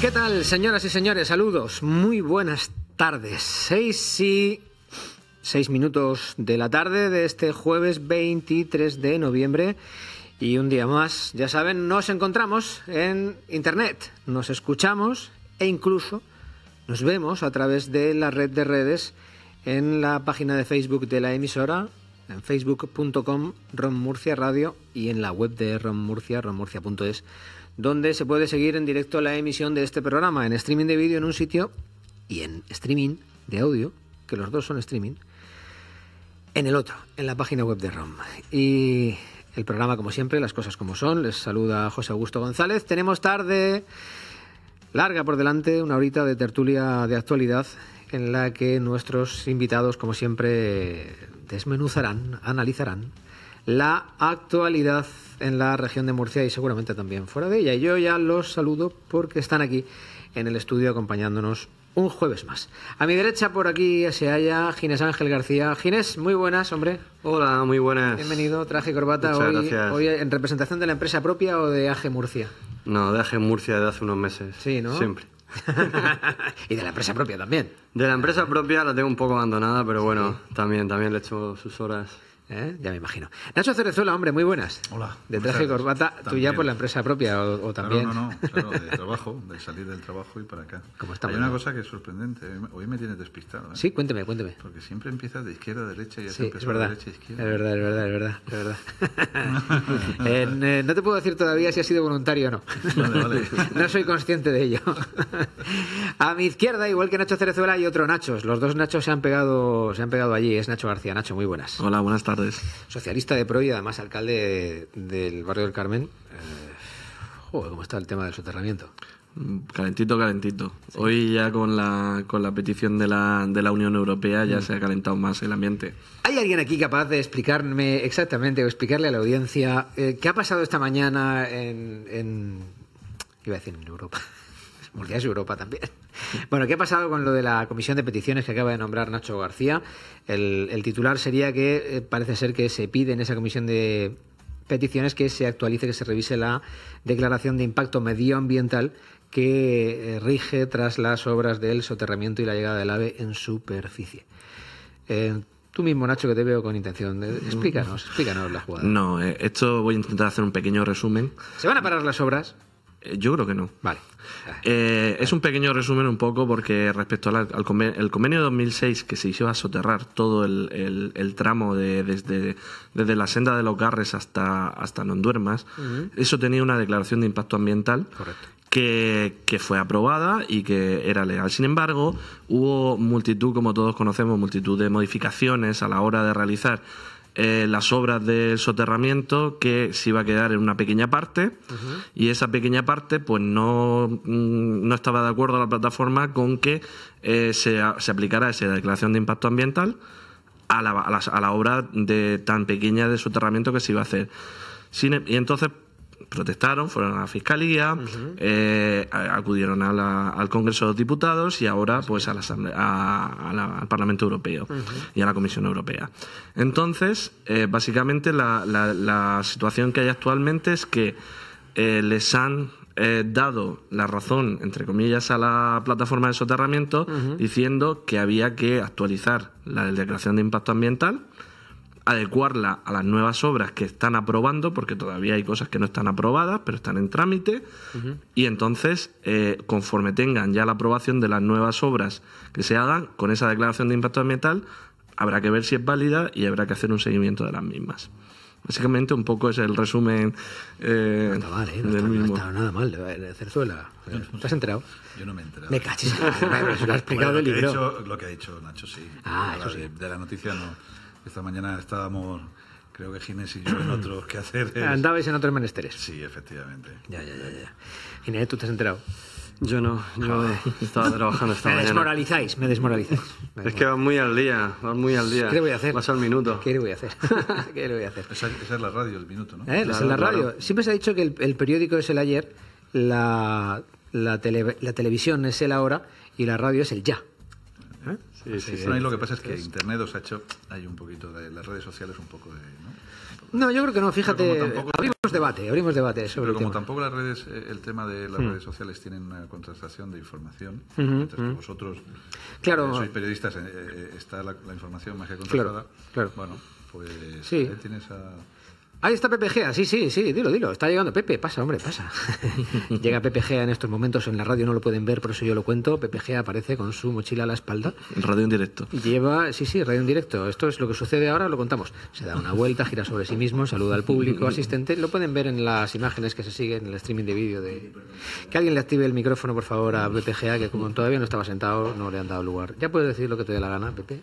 ¿Qué tal, señoras y señores? Saludos, muy buenas tardes. Seis y seis minutos de la tarde de este jueves 23 de noviembre. Y un día más, ya saben, nos encontramos en Internet, nos escuchamos e incluso nos vemos a través de la red de redes en la página de Facebook de la emisora, en facebook.com rommurcia radio y en la web de rommurcia, donde se puede seguir en directo la emisión de este programa, en streaming de vídeo en un sitio y en streaming de audio, que los dos son streaming, en el otro, en la página web de ROM. Y el programa, como siempre, las cosas como son. Les saluda José Augusto González. Tenemos tarde larga por delante, una horita de tertulia de actualidad en la que nuestros invitados, como siempre, desmenuzarán, analizarán la actualidad en la región de Murcia y seguramente también fuera de ella. Y yo ya los saludo porque están aquí en el estudio acompañándonos un jueves más. A mi derecha por aquí se halla Ginés Ángel García. Ginés, muy buenas, hombre. Hola, muy buenas. Bienvenido, traje y corbata hoy, hoy en representación de la empresa propia o de AG Murcia. No, de AG Murcia de hace unos meses. Sí, ¿no? Siempre. y de la empresa propia también. De la empresa propia la tengo un poco abandonada, pero bueno, también, también le echo sus horas. ¿Eh? Ya me imagino. Nacho Cerezuela, hombre, muy buenas. Hola. De traje y corbata, tú ya por la empresa propia o, también. No no, no, claro, de trabajo, de salir del trabajo y para acá. ¿Cómo Hay una cosa que es sorprendente, hoy me tienes despistado. ¿eh? Sí, cuénteme, cuénteme. Porque siempre empiezas de izquierda a derecha y siempre es de derecha a izquierda. Es verdad, es verdad, es verdad, es verdad. Eh, no te puedo decir todavía si ha sido voluntario o no. Vale, vale. no soy consciente de ello. a mi izquierda, igual que Nacho Cerezuela, hay otro Nachos. Los dos Nachos se han pegado, se han pegado allí. Es Nacho García. Nacho, muy buenas. Hola, buenas tardes. Socialista de pro y además alcalde del barrio del Carmen. Eh, joder, ¿cómo está el tema del soterramiento? Mm, calentito, calentito. Hoy ya con la, con la petición de la, de la Unión Europea ya mm. se ha calentado más el ambiente. ¿Hay alguien aquí capaz de explicarme exactamente o explicarle a la audiencia eh, qué ha pasado esta mañana en, en... iba a decir en Europa, Murcia es Europa también. Bueno, ¿qué ha pasado con lo de la comisión de peticiones que acaba de nombrar Nacho García? El, titular sería que eh, parece ser que se pide en esa comisión de peticiones que se actualice, que se revise la declaración de impacto medioambiental que eh, rige tras las obras del soterramiento y la llegada del ave en superficie. Eh, tú mismo, Nacho, que te veo con intención. Mm. Explícanos, explícanos la jugada. No, esto voy a intentar hacer un pequeño resumen. ¿Se van a parar las obras? Eh, yo creo que no. Vale. Eh, es un pequeño resumen un poco porque respecto al, convenio, el convenio de 2006 que se hizo a soterrar todo el, tramo de, desde, la senda de los Garres hasta, hasta Nonduermas, eso tenía una declaración de impacto ambiental que, fue aprobada y que era legal. Sin embargo, hubo multitud, como todos conocemos, multitud de modificaciones a la hora de realizar eh, las obras del soterramiento que se iba a quedar en una pequeña parte y esa pequeña parte pues mm, no, estaba de acuerdo la plataforma con que eh, se, se, aplicara esa declaración de impacto ambiental a la, obra de, tan pequeña de soterramiento que se iba a hacer. E, y entonces protestaron, fueron a la fiscalía, eh, acudieron al Congreso de los Diputados y ahora pues al Parlamento Europeo y a la Comisión Europea. Entonces, eh, básicamente la, situación que hay actualmente es que eh, les han dado la razón, entre comillas, a la plataforma de soterramiento, diciendo que había que actualizar la declaración de impacto ambiental adecuarla a las nuevas obras que están aprobando, porque todavía hay cosas que no están aprobadas, pero están en trámite, y entonces, eh, conforme tengan ya la aprobación de las nuevas obras que se hagan, con esa declaración de impacto ambiental, habrá que ver si es válida y habrá que hacer un seguimiento de las mismas. Básicamente un poco es el resumen eh, no está mal, ¿eh? de nada mal, Cerzuela. ¿Te has enterado? Yo no me he enterado. Me cachis. lo que ha dicho Nacho, sí. Ah, sí. de la noticia no. Esta mañana estábamos, creo que Ginés y yo, en otros quehaceres. Andabais en otros menesteres. Sí, efectivamente. Ya, ya, ya. ya. Ginés, ¿tú te has enterado? Yo no, yo ah. estaba trabajando esta mañana. me desmoralizáis, me desmoralizáis. Es que vas muy al día, vas muy al día. ¿Qué le voy a hacer? Vas al minuto. ¿Qué le voy a hacer? ¿Qué voy a hacer? Esa, es la radio, el minuto, ¿no? ¿Eh? esa es la radio. Siempre se ha dicho que el, periódico es el ayer, la, la, la televisión es el ahora y la radio es el ya. Pues sí, sí, lo que pasa es que Internet os ha hecho, hay un poquito de las redes sociales, un poco de... No, yo creo que no, fíjate, abrimos debate, abrimos debate sobre Pero como tampoco las redes, eh, el tema de las hmm. redes sociales tienen una contrastación de información, vosotros claro. sois periodistas, eh, eh, está la, información más que contrastada, claro, bueno, pues sí. tienes a... Ahí está Pepe Gea, sí, sí, sí, dilo, dilo. Está llegando Pepe, pasa, hombre, pasa. Llega Pepe Gea en estos momentos en la radio, no lo pueden ver, por eso yo lo cuento. Pepe Gea aparece con su mochila a la espalda. Radio en directo. Lleva, sí, sí, radio en directo. Esto es lo que sucede ahora, lo contamos. Se da una vuelta, gira sobre sí mismo, saluda al público, asistente. Lo pueden ver en las imágenes que se siguen en el streaming de vídeo. De... Que alguien le active el micrófono, por favor, a PPGA, que como todavía no estaba sentado, no le han dado lugar. Ya puedes decir lo que te dé la gana, Pepe.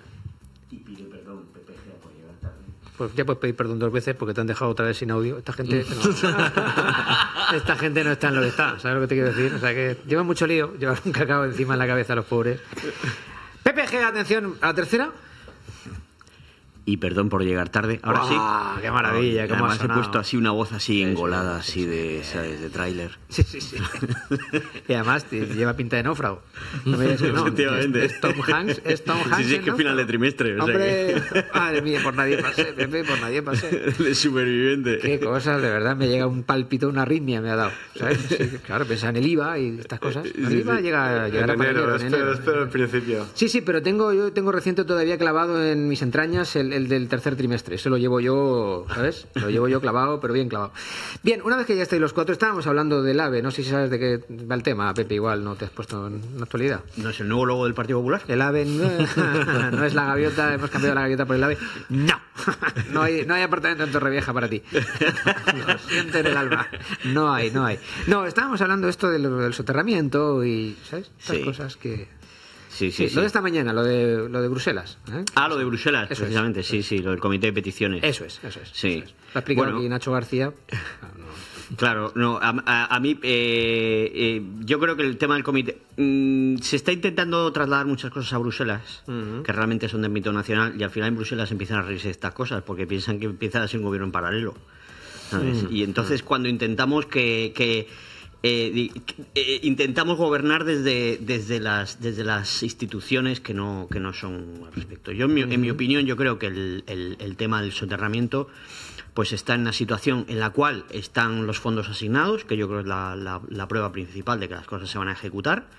Pues ya puedes pedir perdón dos veces porque te han dejado otra vez sin audio. Esta gente. Mm. No, esta gente no está en lo que está. ¿Sabes lo que te quiero decir? O sea que lleva mucho lío, lleva un cacao encima en la cabeza a los pobres. PPG, atención, a la tercera y perdón por llegar tarde. Ahora ¡Wow! sí. ¡Qué maravilla! ¿cómo qué además he puesto así una voz así engolada, así de, ¿sabes? de tráiler. Sí, sí, sí. y además te lleva pinta de náufrago. No me digas, no, Efectivamente. Es, Tom Hanks, es Tom Hanks. Sí, sí, es que final de trimestre. Hombre, o sea madre mía, por nadie pasé, Pepe, por nadie pasé. De superviviente. Qué cosas, de verdad, me llega un palpito, una arritmia me ha dado. ¿sabes? Sí, claro, pensaba en el IVA y estas cosas. El IVA sí. llega, llegará en enero, enero, espero, en enero. espero al principio. Sí, sí, pero tengo, yo tengo reciente todavía clavado en mis entrañas el el del tercer trimestre. Se lo llevo yo, ¿sabes? Lo llevo yo clavado, pero bien clavado. Bien, una vez que ya estáis los cuatro, estábamos hablando del AVE. No sé si sabes de qué va el tema, Pepe. Igual no te has puesto en actualidad. ¿No es el nuevo logo del Partido Popular? El AVE no, es la gaviota. Hemos cambiado la gaviota por el AVE. No. No hay, apartamento en Torrevieja para ti. en el alma. No hay, no hay. No, estábamos hablando esto del, soterramiento y, ¿sabes? Estas cosas que sí, sí, Lo de esta mañana, lo de, lo de Bruselas. ¿eh? Ah, lo de Bruselas, precisamente, sí, sí, lo del comité de peticiones. Eso es, eso es. Lo ha aquí Nacho García. Claro, no, a, mí eh, eh, yo creo que el tema del comité... Mm, se está intentando trasladar muchas cosas a Bruselas, que realmente son de ámbito nacional, y al final en Bruselas empiezan a reírse estas cosas, porque piensan que empieza a ser un gobierno en paralelo. Y entonces cuando intentamos que eh, eh, intentamos gobernar desde, desde, las, desde las instituciones que no, que no son al respecto. Yo, en mi, opinión, yo creo que el, tema del soterramiento pues está en la situación en la cual están los fondos asignados, que yo creo es la, prueba principal de que las cosas se van a ejecutar,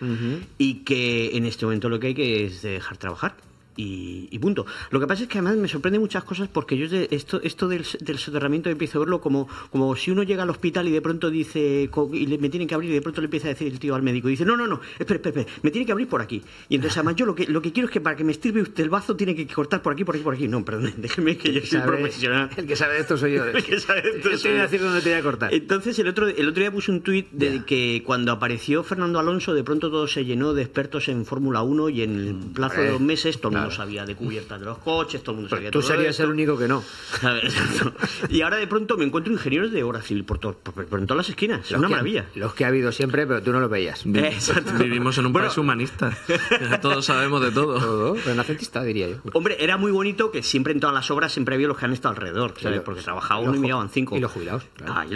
y que en este momento lo que hay que es dejar trabajar y, punto. Lo que pasa es que además me sorprende muchas cosas porque yo esto, esto del, soterramiento empiezo a verlo como, como si uno llega al hospital y de pronto dice, y le, me tienen que abrir y de pronto le empieza a decir el tío al médico, y dice, no, no, no, espera, espera, me tiene que abrir por aquí. Y entonces además yo lo que, lo que quiero es que para que me estirbe usted el bazo tiene que cortar por aquí, por aquí, por aquí. No, perdón, déjeme que yo soy profesional. El que sabe esto soy yo. el que sabe de esto yo decir dónde cortar. Entonces el otro, el otro día puse un tuit de que cuando apareció Fernando Alonso de pronto todo se llenó de expertos en Fórmula 1 y en el plazo de dos meses todo sabía de cubiertas de los coches, todo el mundo sabía Tú serías el único que no. y ahora de pronto me encuentro ingenieros de obra civil por, todas las esquinas. es una maravilla. Los que ha habido siempre, pero tú no los veías. Eh, Vivimos en un país humanista. Todos sabemos de todo. Renacentista, diría yo. Hombre, era muy bonito que siempre en todas las obras siempre había los que han estado alrededor, Porque trabajaba uno y miraban cinco. Y los jubilados. Ah,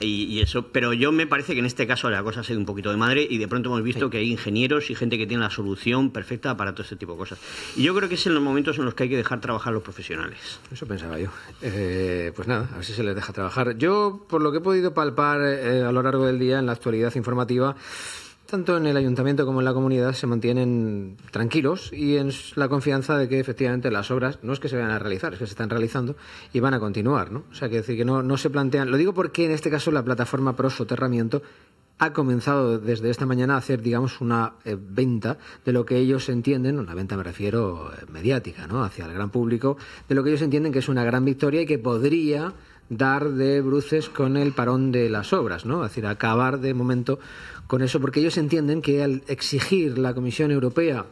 y, eso. Pero yo me parece que en este caso la cosa ha sido un poquito de madre y de pronto hemos visto que hay ingenieros y gente que tiene la solución perfecta para todo este tipo de cosas. Y yo creo que es en los momentos en los que hay que dejar trabajar a los profesionales. Eso pensaba yo. Eh, pues nada, a ver si se les deja trabajar. Yo, por lo que he podido palpar eh, a lo largo del día en la actualidad informativa, tanto en el ayuntamiento como en la comunidad se mantienen tranquilos y en la confianza de que efectivamente las obras no es que se vayan a realizar, es que se están realizando y van a continuar, ¿no? O sea, que decir que no se plantean. Lo digo porque en este caso la plataforma Pro Soterramiento ha comenzado desde esta mañana a hacer, digamos, una eh, venta de lo que ellos entienden, una venta me refiero eh, mediática, ¿no? Hacia el gran público, de lo que ellos entienden que es una gran victoria y que podría dar de bruces con el parón de las obras, ¿no? Es decir, acabar de momento con eso, porque ellos entienden que al exigir la Comisión Europea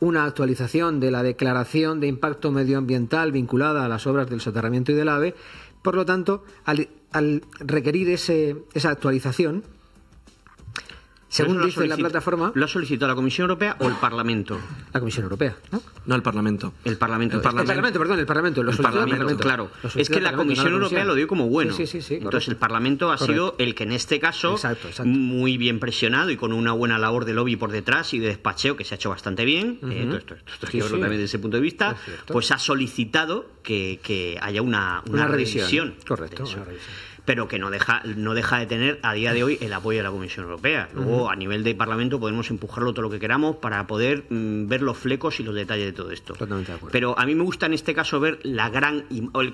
una actualización de la declaración de impacto medioambiental vinculada a las obras del soterramiento y del AVE, por lo tanto, al, requerir esa actualización, según dice la plataforma. ¿Lo ha solicitado la Comisión Europea o el Parlamento? La Comisión Europea, ¿no? No, el Parlamento. El Parlamento. El, Parlamento, perdón, el Parlamento. el Parlamento, claro. es que la Comisión Europea lo dio como bueno. Sí, sí, sí. Entonces, el Parlamento ha sido el que en este caso, muy bien presionado y con una buena labor de lobby por detrás y de despacheo que se ha hecho bastante bien, eh, también desde ese punto de vista, pues ha solicitado que, haya una, revisión. revisión. Correcto, una revisión pero que no deja, no deja de tener a día de hoy el apoyo de la Comisión Europea. Luego, a nivel de Parlamento, podemos empujarlo todo lo que queramos para poder mm, ver los flecos y los detalles de todo esto. Totalmente de acuerdo. Pero a mí me gusta en este caso ver la gran,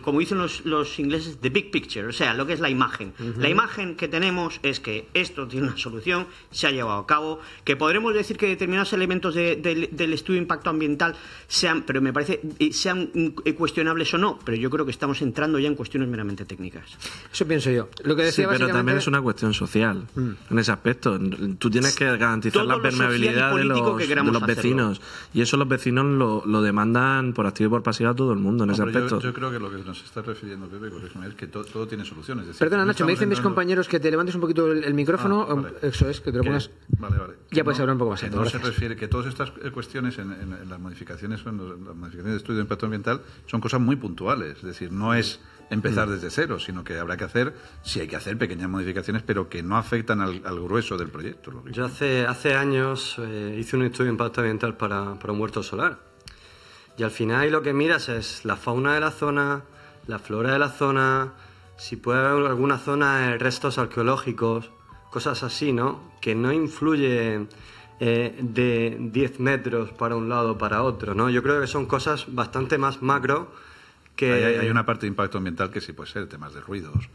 como dicen los, ingleses, the big picture, o sea, lo que es la imagen. La imagen que tenemos es que esto tiene una solución, se ha llevado a cabo, que podremos decir que determinados elementos del estudio de impacto ambiental sean, pero me parece, sean mm, cuestionables o no, pero yo creo que estamos entrando ya en cuestiones meramente técnicas. Eso pienso lo que decía pero también es una cuestión social mm. en ese aspecto. Tú tienes que garantizar la permeabilidad de los, vecinos. Y eso los vecinos lo, lo, demandan por activo y por pasivo a todo el mundo en ese aspecto. Yo, creo que lo que nos está refiriendo, Pepe, es que todo, tiene soluciones. Perdona, Nacho, me dicen mis compañeros que te levantes un poquito el, micrófono. Ah, um, eso es, que te lo pones. Vale, vale. Ya puedes hablar un poco más. no se refiere que todas estas eh, cuestiones las modificaciones, en las modificaciones de estudio de impacto ambiental, son cosas muy puntuales. Es decir, no es empezar mm. desde cero, sino que habrá que hacer, si hay que hacer pequeñas modificaciones, pero que no afectan al, grueso del proyecto. Yo hace, hace años eh, hice un estudio de impacto ambiental para, para un huerto solar. Y al final lo que miras es la fauna de la zona, la flora de la zona, si puede haber alguna zona de restos arqueológicos, cosas así, ¿no? Que no influye eh, de 10 metros para un lado para otro, ¿no? Yo creo que son cosas bastante más macro hay, una parte de impacto ambiental que sí puede ser, temas de ruidos,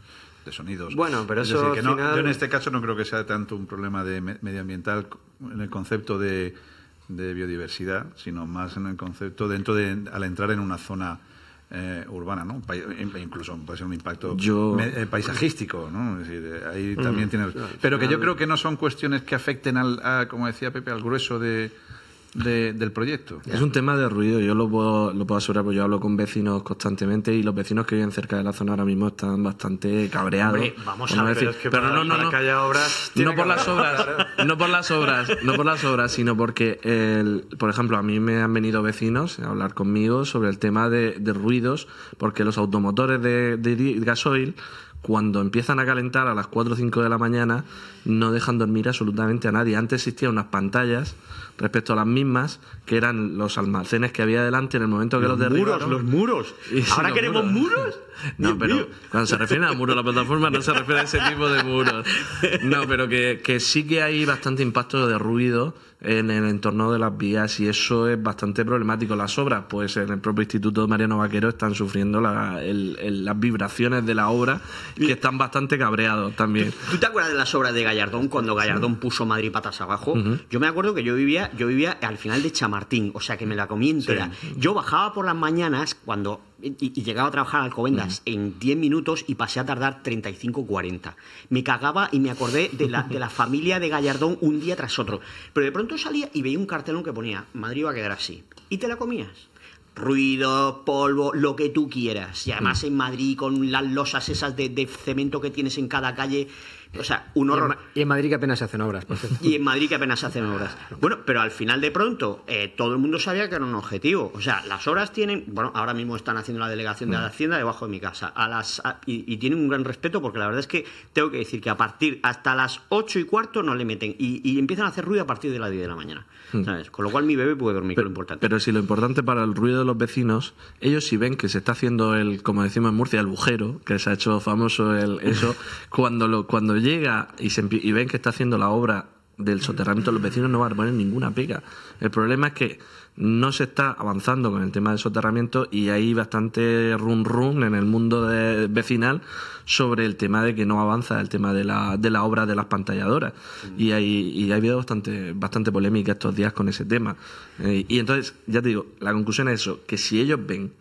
de sonidos. Bueno, pero eso es Yo en este caso no creo que sea tanto un problema de medioambiental en el concepto de, de biodiversidad, sino más en el concepto dentro de al entrar en una zona eh, urbana, ¿no? E incluso puede ser un impacto eh, paisajístico, ¿no? Es decir, ahí mm. también tiene... pero que yo creo que no son cuestiones que afecten al, como decía Pepe, al grueso de de, del proyecto. Es un tema de ruido, yo lo puedo, lo puedo asegurar porque yo hablo con vecinos constantemente y los vecinos que viven cerca de la zona ahora mismo están bastante cabreados. vamos a ver, pero, no, no, no, obras, no por las obras, no por las obras, no por las obras, sino porque, el, por ejemplo, a mí me han venido vecinos a hablar conmigo sobre el tema de, de ruidos, porque los automotores de, de gasoil cuando empiezan a calentar a las 4 o 5 de la mañana, no dejan dormir absolutamente a nadie. Antes existían unas pantallas respecto a las mismas, que eran los almacenes que había delante en el momento que los, los ¡Muros, los muros! ¿Ahora queremos muros? No, pero cuando se refiere a muros la plataforma no se refiere a ese tipo de muros. No, pero que sí que hay bastante impacto de ruido en el entorno de las vías y eso es bastante problemático. Las obras, pues en el propio Instituto de Mariano Vaquero están sufriendo las vibraciones de la obra que están bastante cabreados también. ¿Tú, te acuerdas de las obras de Gallardón cuando Gallardón puso Madrid patas abajo? Yo me acuerdo que yo vivía, yo vivía al final de Chamartín, o sea que me la comí entera. Yo bajaba por las mañanas cuando y, llegaba a trabajar a Alcobendas en 10 minutos y pasé a tardar 35 40. Me cagaba y me acordé de la, de la familia de Gallardón un día tras otro. Pero de pronto salía y veía un cartelón que ponía, Madrid va a quedar así. Y te la comías ruido, polvo, lo que tú quieras. Y además mm. en Madrid, con las losas esas de, cemento que tienes en cada calle, o sea, un horror. Y en, Madrid que apenas se hacen obras, por Y en Madrid que apenas se hacen obras. Bueno, pero al final de pronto eh, todo el mundo sabía que era un objetivo. O sea, las obras tienen. Bueno, ahora mismo están haciendo la delegación de la mm. Hacienda debajo de mi casa. A las, y, tienen un gran respeto porque la verdad es que tengo que decir que a partir hasta las ocho y cuarto no le meten. Y, empiezan a hacer ruido a partir de las 10 de la mañana. Mm. ¿sabes? Con lo cual mi bebé puede dormir, pero, que lo importante. Pero si lo importante para el ruido de los vecinos, ellos si ven que se está haciendo el, como decimos en Murcia, el bujero, que se ha hecho famoso el, eso, cuando lo. Cuando llega y, ven que está haciendo la obra del soterramiento, los vecinos no van a poner ninguna pega. El problema es que no se está avanzando con el tema del soterramiento y hay bastante rum rum en el mundo vecinal sobre el tema de que no avanza el tema de la, obra de las pantalladoras. Y, hay, ha habido bastante, polémica estos días con ese tema. Eh, y entonces, ya te digo, la conclusión es eso, que si ellos ven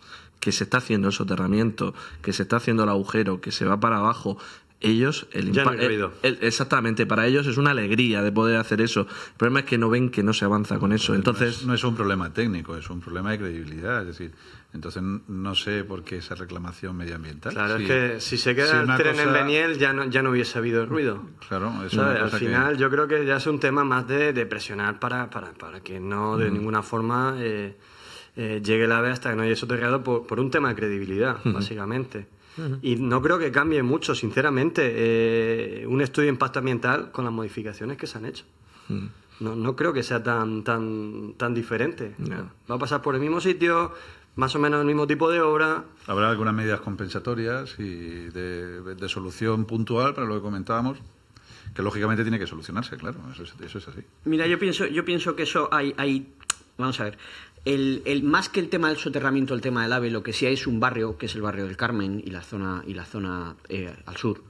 que se está haciendo el soterramiento, que se está haciendo el agujero, que se va para abajo, ellos el, impacto, exactamente para ellos es una alegría de poder hacer eso el problema es que no ven que no se avanza con eso entonces no es, un problema técnico es un problema de credibilidad es decir entonces no sé por qué esa reclamación medioambiental claro es que si se queda el tren en Beniel ya no ya no hubiese habido ruido claro es al final yo creo que ya es un tema más de, presionar para, para, para que no de mm. ninguna forma eh, eh, llegue la vez hasta que no haya soterrado por, por un tema de credibilidad básicamente y no creo que cambie mucho, sinceramente, eh, un estudio de impacto ambiental con las modificaciones que se han hecho. no, no, creo que sea tan, tan, tan diferente. Va a pasar por el mismo sitio, más o menos el mismo tipo de obra. Habrá algunas medidas compensatorias y de, solución puntual para lo que comentábamos, que lógicamente tiene que solucionarse, claro, eso es, así. Mira, yo pienso, yo pienso que eso hay, hay, vamos a ver, el, más que el tema del soterramiento, el tema del AVE, lo que sí hay es un barrio, que es el barrio del Carmen y la zona, y la zona eh, al sur,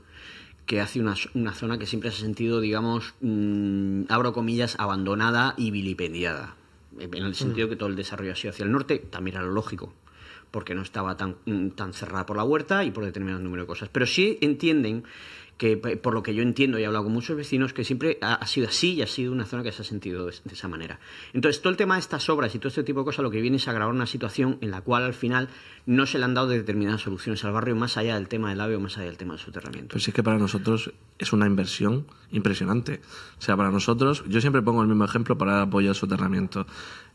que hace una, zona que siempre se ha sentido, digamos, mm, abro comillas, abandonada y vilipendiada. En el sentido mm. que todo el desarrollo ha sido hacia el norte, también era lo lógico porque no estaba tan, mm, tan cerrada por la huerta y por determinado número de cosas. Pero sí entienden que por lo que yo entiendo y he hablado con muchos vecinos, que siempre ha, sido así y ha sido una zona que se ha sentido de, esa manera. Entonces, todo el tema de estas obras y todo este tipo de cosas lo que viene es agravar una situación en la cual al final no se le han dado determinadas soluciones al barrio, más allá del tema del ave o más allá del tema del soterramiento. Pues es que para nosotros es una inversión impresionante. O sea, para nosotros, yo siempre pongo el mismo ejemplo para apoyar el soterramiento.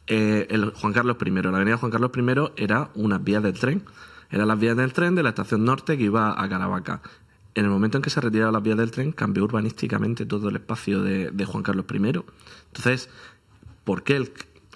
Eh, el Juan Carlos I, la avenida Juan Carlos I era una vía del tren. era las vías del tren de la estación norte que iba a Caravaca. En el momento en que se retiraron las vías del tren, cambió urbanísticamente todo el espacio de, Juan Carlos I. Entonces, ¿por qué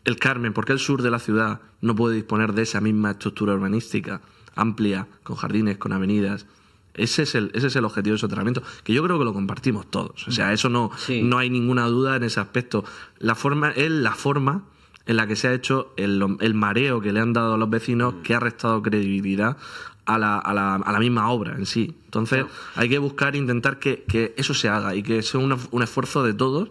el, Carmen, por qué el sur de la ciudad no puede disponer de esa misma estructura urbanística amplia, con jardines, con avenidas? Ese es el, ese es el objetivo de tratamiento que yo creo que lo compartimos todos. O sea, mm. eso no, no hay ninguna duda en ese aspecto. La forma es la forma en la que se ha hecho el, mareo que le han dado a los vecinos que ha restado credibilidad a la, misma obra en sí. Entonces hay que buscar, intentar que, eso se haga y que sea un, esfuerzo de todos